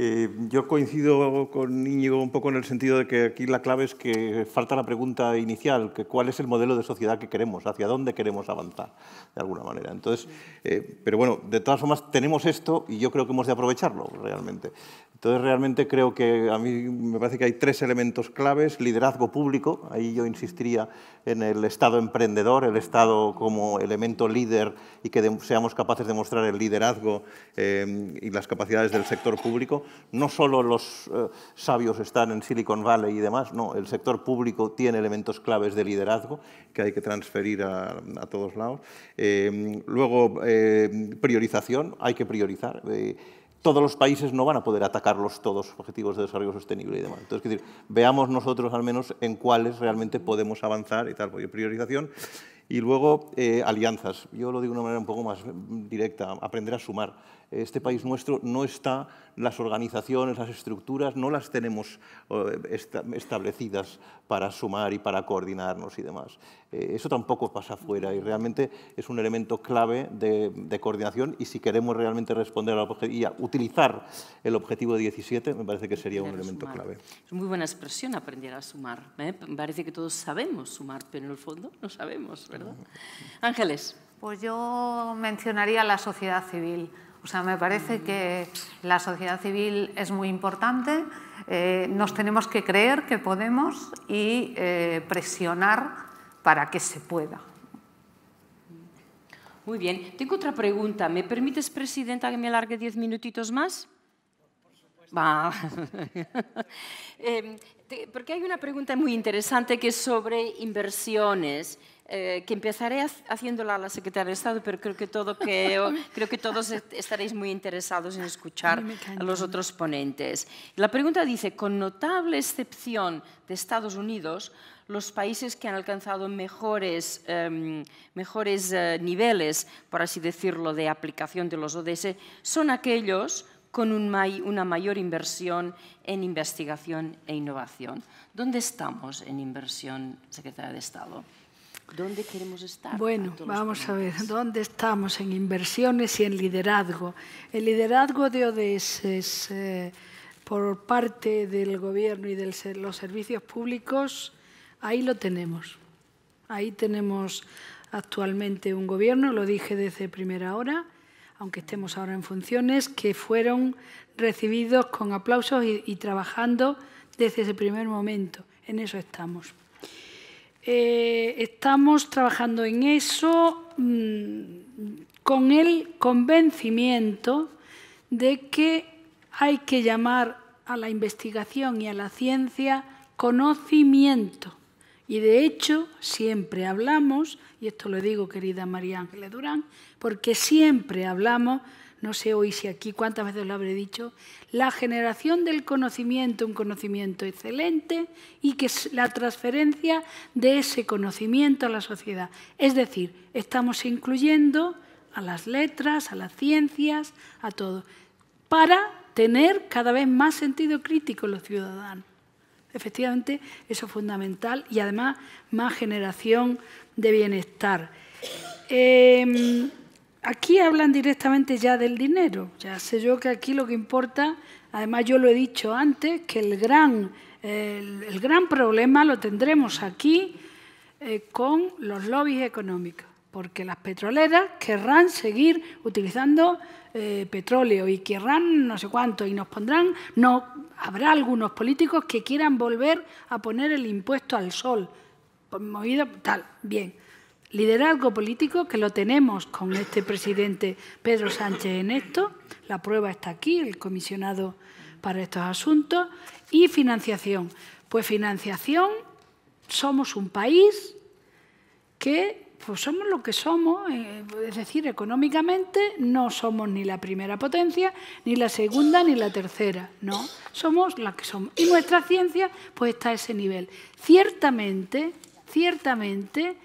[SPEAKER 6] Eh, yo coincido con Íñigo un poco en el sentido de que aquí la clave es que falta la pregunta inicial, que cuál es el modelo de sociedad que queremos, hacia dónde queremos avanzar, de alguna manera. Entonces, eh, pero bueno, de todas formas tenemos esto y yo creo que hemos de aprovecharlo realmente. Entonces realmente creo que a mí me parece que hay tres elementos claves. Liderazgo público, ahí yo insistiría en el Estado emprendedor, el Estado como elemento líder y que seamos capaces de mostrar el liderazgo eh, y las capacidades del sector público. No solo los eh, sabios están en Silicon Valley y demás, no, el sector público tiene elementos claves de liderazgo que hay que transferir a, todos lados. Eh, luego, priorización, hay que priorizar todos los países no van a poder atacarlos todos objetivos de desarrollo sostenible y demás. Entonces, es decir, veamos nosotros al menos en cuáles realmente podemos avanzar y tal, porque priorización. Y luego, eh, alianzas. Yo lo digo de una manera un poco más mm, directa, aprender a sumar este país nuestro no está, las organizaciones, las estructuras, no las tenemos eh, establecidas para sumar y para coordinarnos y demás. Eh, eso tampoco pasa afuera y realmente es un elemento clave de, coordinación y si queremos realmente responder y utilizar el objetivo 17, me parece que sería un elemento clave.
[SPEAKER 3] Es muy buena expresión aprender a sumar. Me ¿eh? Parece que todos sabemos sumar, pero en el fondo no sabemos, ¿verdad? Mm. Ángeles. Pues yo mencionaría la
[SPEAKER 7] sociedad civil. O sea, me parece que la sociedad civil es muy importante, eh, nos tenemos que creer que podemos y eh, presionar para que se pueda.
[SPEAKER 3] Muy bien, tengo otra pregunta. ¿Me permites, Presidenta, que me alargue diez minutitos más? Por, supuesto. Va. Eh, porque hay una pregunta muy interesante que es sobre inversiones, eh, que empezaré haciéndola a la secretaria de Estado, pero creo que, creo que todos estaréis muy interesados en escuchar a los otros ponentes. La pregunta dice, con notable excepción de Estados Unidos, los países que han alcanzado mejores, em, eh, niveles, por así decirlo, de aplicación de los ODS son aquellos con un, una mayor inversión en investigación e innovación. ¿Dónde estamos en inversión, secretaria de Estado? ¿Dónde queremos estar? Bueno,
[SPEAKER 1] vamos a ver, ¿dónde estamos en inversiones y en liderazgo? El liderazgo de ODS eh, por parte del Gobierno y de los servicios públicos, ahí lo tenemos. Ahí tenemos actualmente un Gobierno, lo dije desde primera hora, aunque estemos ahora en funciones, que fueron recibidos con aplausos y, trabajando desde ese primer momento. En eso estamos. Eh, estamos trabajando en eso mm, con el convencimiento de que hay que llamar a la investigación y a la ciencia conocimiento y de hecho, siempre hablamos, y esto lo digo querida María Ángeles Durán, porque siempre hablamos, no sé hoy si aquí cuántas veces lo habré dicho, la generación del conocimiento, un conocimiento excelente, y que es la transferencia de ese conocimiento a la sociedad. Es decir, estamos incluyendo a las letras, a las ciencias, a todo, para tener cada vez más sentido crítico los ciudadanos. Efectivamente, eso es fundamental y además más generación de bienestar. Em, aquí hablan directamente ya del dinero. Ya sé yo que aquí lo que importa, además yo lo he dicho antes, que el gran, gran problema lo tendremos aquí eh, con los lobbies económicos, porque las petroleras querrán seguir utilizando eh, petróleo y querrán no sé cuánto y nos pondrán, no, habrá algunos políticos que quieran volver a poner el impuesto al sol, tal, bien. Liderazgo político que lo tenemos con este presidente Pedro Sánchez en esto, la prueba está aquí, el comisionado para estos asuntos, y financiación. Pues financiación, somos un país que pues somos lo que somos, eh, es decir, económicamente no somos ni la primera potencia, ni la segunda, ni la tercera, no, somos la que somos. Y nuestra ciencia pues está a ese nivel. Ciertamente, ciertamente,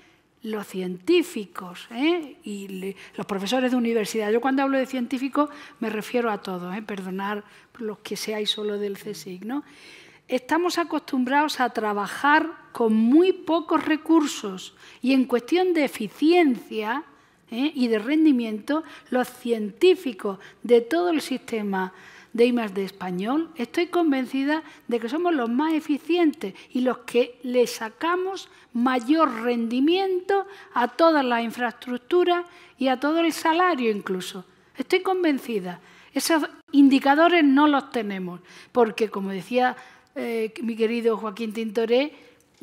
[SPEAKER 1] los científicos ¿eh? y los profesores de universidad. Yo cuando hablo de científicos me refiero a todos, ¿eh? perdonar los que seáis solo del CSIC. ¿no? Estamos acostumbrados a trabajar con muy pocos recursos y en cuestión de eficiencia ¿eh? y de rendimiento, los científicos de todo el sistema de IMAS de español, estoy convencida de que somos los más eficientes y los que le sacamos mayor rendimiento a todas las infraestructuras y a todo el salario incluso. Estoy convencida. Esos indicadores no los tenemos, porque como decía eh, mi querido Joaquín Tintoré,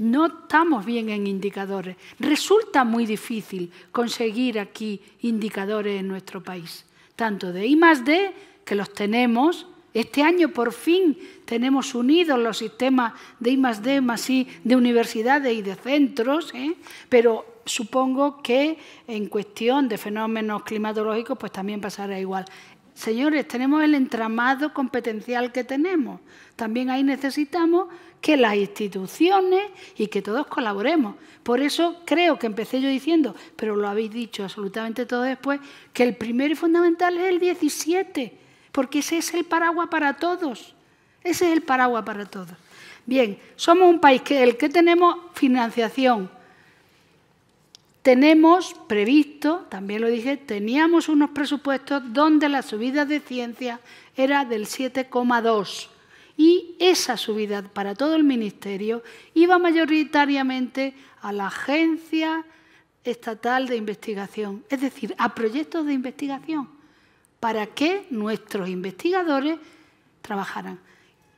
[SPEAKER 1] no estamos bien en indicadores. Resulta muy difícil conseguir aquí indicadores en nuestro país, tanto de I más D, que los tenemos. Este año por fin tenemos unidos los sistemas de I más D más I de universidades y de centros, ¿eh? pero supongo que en cuestión de fenómenos climatológicos pues también pasará igual. Señores, tenemos el entramado competencial que tenemos. También ahí necesitamos que las instituciones y que todos colaboremos. Por eso creo que empecé yo diciendo, pero lo habéis dicho absolutamente todo después, que el primero y fundamental es el 17, porque ese es el paraguas para todos. Ese es el paraguas para todos. Bien, somos un país que el que tenemos financiación, tenemos previsto, también lo dije, teníamos unos presupuestos donde la subida de ciencia era del 7,2 y esa subida para todo el ministerio iba mayoritariamente a la agencia estatal de investigación, es decir, a proyectos de investigación, para que nuestros investigadores trabajaran.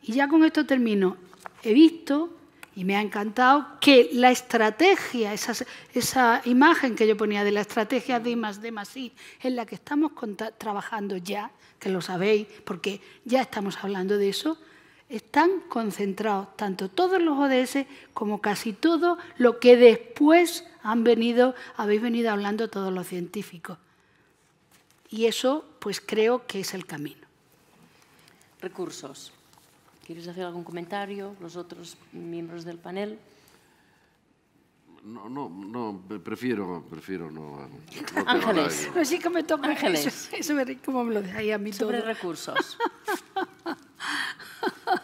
[SPEAKER 1] Y ya con esto termino. He visto y me ha encantado que la estrategia, esa, imagen que yo ponía de la estrategia de más D más I, en la que estamos trabajando ya, que lo sabéis, porque ya estamos hablando de eso, están concentrados tanto todos los ODS como casi todo lo que después han venido, habéis venido hablando todos los científicos. Y
[SPEAKER 3] eso, pues creo que es el camino. Recursos. ¿Quieres hacer algún comentario? Los otros miembros del panel.
[SPEAKER 2] No, no, no, prefiero, prefiero no. Ángeles.
[SPEAKER 3] pues sí que me toca Ángeles. Eso, eso me, como me lo ahí a mí Sobre recursos.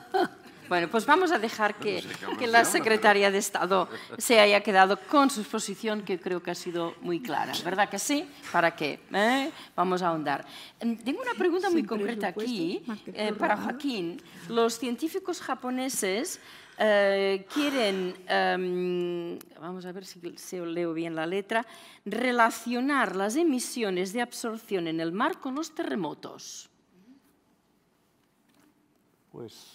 [SPEAKER 3] Bueno, pues vamos a dejar que, pues la secretaria de Estado se haya quedado con su exposición, que creo que ha sido muy clara, ¿verdad que sí? ¿Para qué? ¿eh? Vamos a ahondar. Em, tengo una pregunta muy concreta aquí eh, para Joaquín. Los científicos japoneses eh, quieren, em, vamos a ver si, leo bien la letra, relacionar las emisiones de absorción en el mar con los terremotos.
[SPEAKER 6] Pues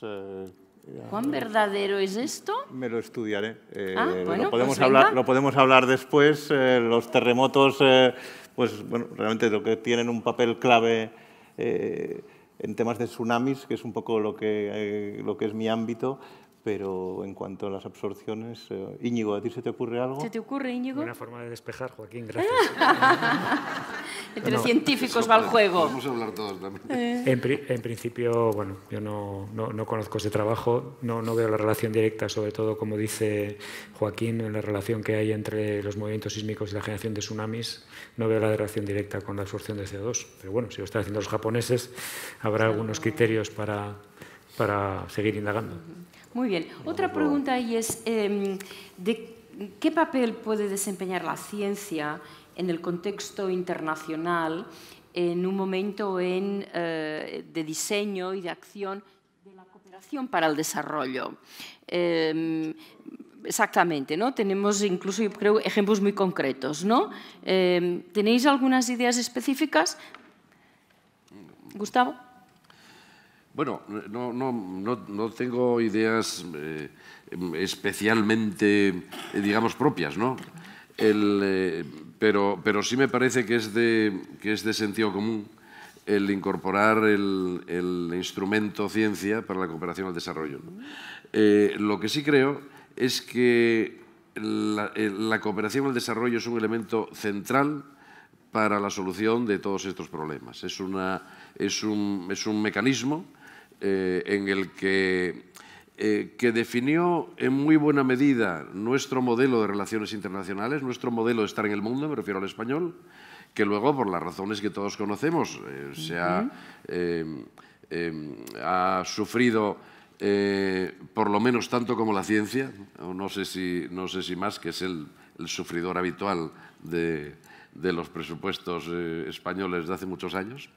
[SPEAKER 6] ¿Cuán
[SPEAKER 3] verdadero es esto?
[SPEAKER 6] Me lo estudiaré. Eh, ah, lo, podemos pues hablar, lo podemos hablar después. Eh, los terremotos, eh, pues bueno, realmente lo que tienen un papel clave en temas de tsunamis, que es un poco lo que es mi ámbito, pero en cuanto a las absorciones, eh, Íñigo, ¿a ti se te ocurre algo? ¿Se te
[SPEAKER 3] ocurre, Íñigo? Una forma de despejar, Joaquín, gracias. Entre científicos va el juego. Vamos a hablar todos también.
[SPEAKER 2] Eh.
[SPEAKER 5] En, principio, bueno, yo no, conozco ese trabajo, no, veo la relación directa, sobre todo, como dice Joaquín, en la relación que hay entre los movimientos sísmicos y la generación de tsunamis, no veo la relación directa con la absorción de CO2. Pero bueno, si lo están haciendo los japoneses, habrá algunos criterios para, seguir indagando.
[SPEAKER 3] Muy bien. Otra pregunta ahí es, em, ¿de qué papel puede desempeñar la ciencia en el contexto internacional en un momento eh, de diseño y de acción de la cooperación para el desarrollo? Em, exactamente, ¿no? Tenemos incluso, yo creo, ejemplos muy concretos, ¿no? Em, ¿Tenéis algunas ideas específicas? Gustavo.
[SPEAKER 2] Bueno, no, tengo ideas eh, especialmente, eh, digamos, propias, ¿no? Eh, pero, sí me parece que es de, que es de sentido común el incorporar el, instrumento ciencia para la cooperación al desarrollo. lo que sí creo es que la, la cooperación al desarrollo es un elemento central para la solución de todos estos problemas. Es, una, es, un, es un mecanismo eh, en el que, eh, que definió en muy buena medida nuestro modelo de relaciones internacionales, nuestro modelo de estar en el mundo, me refiero al español, que luego, por las razones que todos conocemos, eh, se ha, em, em, sufrido por lo menos tanto como la ciencia, no sé si, no sé si más, que es el, el sufridor habitual de, de los presupuestos españoles de hace muchos años,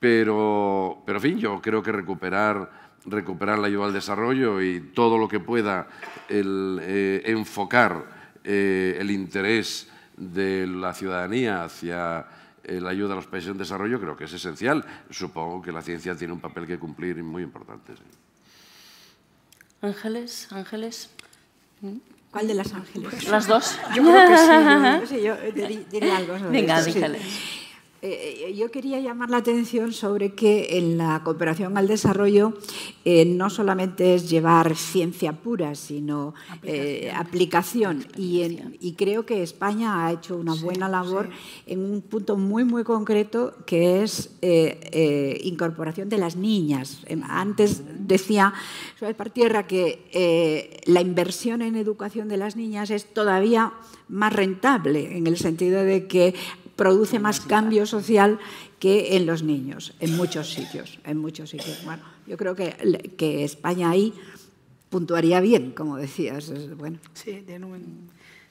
[SPEAKER 2] pero, pero en fin, yo creo que recuperar, recuperar la ayuda al desarrollo y todo lo que pueda enfocar el interés de la ciudadanía hacia la ayuda a los países en desarrollo creo que es esencial. Supongo que la ciencia tiene un papel que cumplir muy importante.
[SPEAKER 3] Ángeles, Ángeles. ¿Cuál de las Ángeles? Las dos. Yo creo que sí. yo diría algo. Venga, dígale.
[SPEAKER 4] Eh, eh, yo quería llamar la atención sobre que en la cooperación al desarrollo eh, no solamente es llevar ciencia pura, sino aplicación. Y, creo que España ha hecho una buena labor en un punto muy, muy concreto, que es incorporación de las niñas. Em, antes decía Suárez Partierra que la inversión en educación de las niñas es todavía más rentable, en el sentido de que produce más cambio social que en los niños, en muchos sitios, en muchos sitios. yo creo que, que España ahí puntuaría bien, como decías.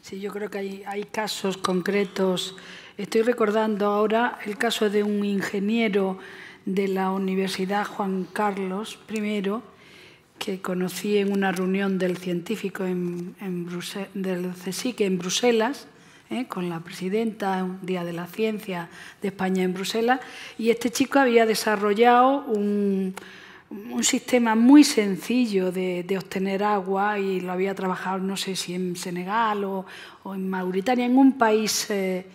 [SPEAKER 1] Sí, yo creo que hay, casos concretos. Estoy recordando ahora el caso de un ingeniero de la Universidad Juan Carlos I, que conocí en una reunión del científico en, del CSIC en Bruselas, ¿eh? con la presidenta, un Día de la Ciencia de España en Bruselas, y este chico había desarrollado un, sistema muy sencillo de, obtener agua y lo había trabajado, no sé si en Senegal o, en Mauritania, en un país... Eh,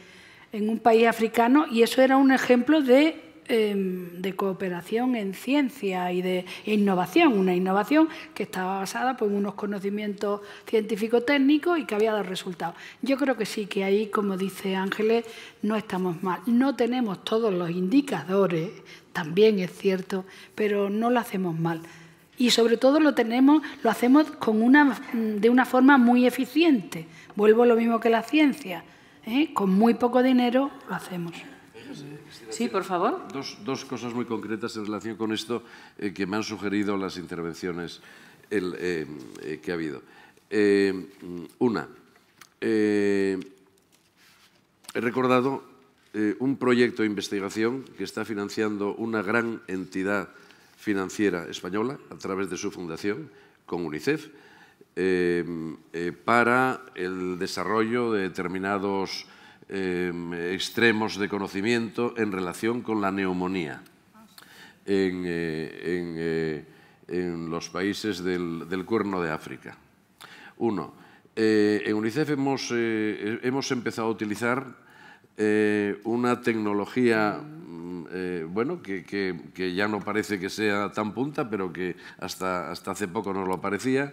[SPEAKER 1] en un país africano y eso era un ejemplo de Em, de cooperación en ciencia y de innovación, una innovación que estaba basada pues, en unos conocimientos científico-técnicos y que había dado resultados. Yo creo que sí, que ahí, como dice Ángeles, no estamos mal. No tenemos todos los indicadores, también es cierto, pero no lo hacemos mal y sobre todo lo tenemos lo hacemos con una de una forma muy eficiente vuelvo lo mismo que la ciencia ¿eh? con muy poco dinero lo hacemos
[SPEAKER 2] Sí, por favor. Dos, cosas muy concretas en relación con esto eh, que me han sugerido las intervenciones eh, eh, que ha habido. una, he recordado un proyecto de investigación que está financiando una gran entidad financiera española a través de su fundación con UNICEF para el desarrollo de determinados eh, extremos de conocimiento en relación con la neumonía en, eh, eh, los países del, cuerno de África. Uno, en UNICEF hemos, empezado a utilizar una tecnología mm, bueno, que, ya no parece que sea tan punta, pero que hasta, hace poco nos lo parecía,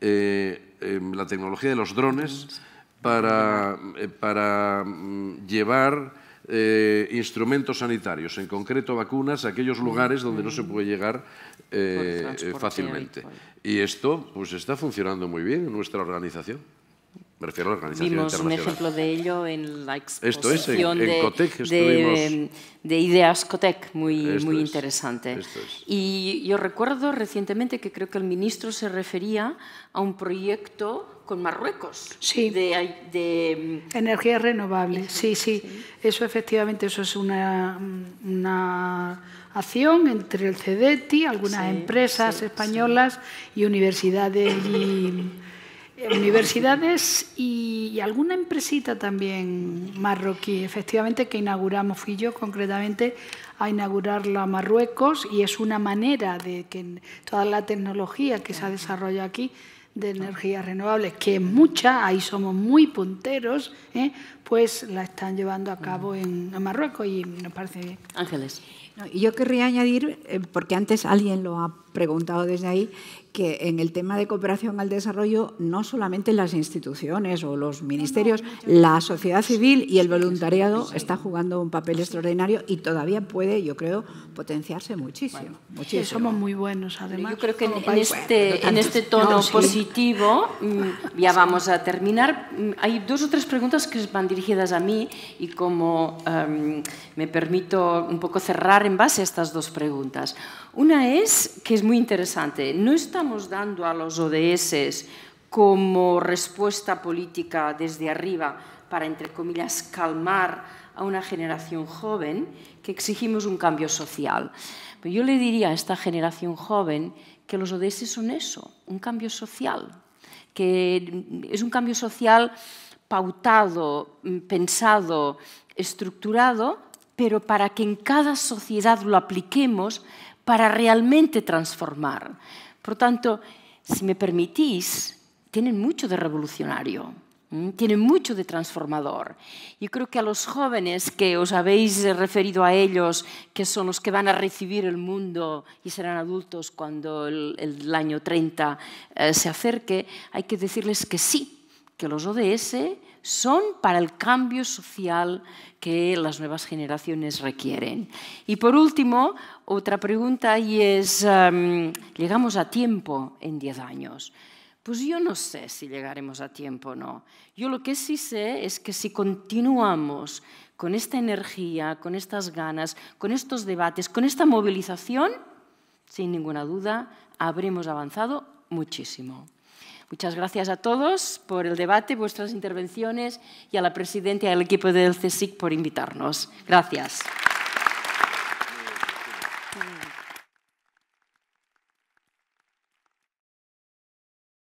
[SPEAKER 2] em, la tecnología de los drones para, eh, para mm, llevar eh, instrumentos sanitarios, en concreto vacunas, a aquellos lugares donde no se puede llegar eh, fácilmente. Y esto pues está funcionando muy bien en nuestra organización. Me refiero a la organización Vimos un ejemplo
[SPEAKER 3] de ello en la exposición de, ideas Cotec, muy, muy interesante. Y yo recuerdo recientemente que creo que el ministro se refería a un proyecto con Marruecos. De, mm,
[SPEAKER 1] Energía renovable, sí, sí, Eso efectivamente, eso es una, mm, una acción entre el CEDETI, algunas empresas españolas y universidades y eh, universidades y, alguna empresita también marroquí, efectivamente, que inauguramos, fui yo concretamente a inaugurarla a Marruecos y es una manera de que toda la tecnología que se ha desarrollado aquí de energías renovables... que es mucha, ahí somos muy punteros, ¿eh? pues la están llevando a cabo mm. en, Marruecos y nos parece
[SPEAKER 4] Ángeles. yo querría añadir, eh, porque antes alguien lo ha preguntado desde ahí, que en el tema de cooperación al desarrollo no solamente las instituciones o los ministerios, la sociedad civil y el voluntariado está jugando un papel extraordinario y todavía puede, yo creo, potenciarse muchísimo. somos
[SPEAKER 1] muy buenos, además. Yo creo que en, este, en este, tono
[SPEAKER 3] positivo, mm, ya vamos a terminar, mm, hay dos o tres preguntas que van dirigidas a mí y como em, me permito un poco cerrar en base a estas dos preguntas. Una es, que es muy interesante, no está estamos dando a los ODS como respuesta política desde arriba para, entre comillas, calmar a una generación joven que exigimos un cambio social. yo le diría a esta generación joven que los ODS son eso, un cambio social, que es un cambio social pautado, mm, pensado, estructurado, pero para que en cada sociedad lo apliquemos para realmente transformar. Por lo tanto, si me permitís, tienen mucho de revolucionario, tienen mucho de transformador. Yo creo que a los jóvenes que os habéis referido a ellos, que son los que van a recibir el mundo y serán adultos cuando el, año 30 eh, se acerque, hay que decirles que sí, que los ODS son para el cambio social que las nuevas generaciones requieren. Y por último, otra pregunta y es, em, ¿llegamos a tiempo en 10 años? Pues yo no sé si llegaremos a tiempo o no. Yo lo que sí sé es que si continuamos con esta energía, con estas ganas, con estos debates, con esta movilización, sin ninguna duda, habremos avanzado muchísimo. Muchas gracias a todos por el debate, vuestras intervenciones y a la presidenta y al equipo del CSIC por invitarnos. Gracias.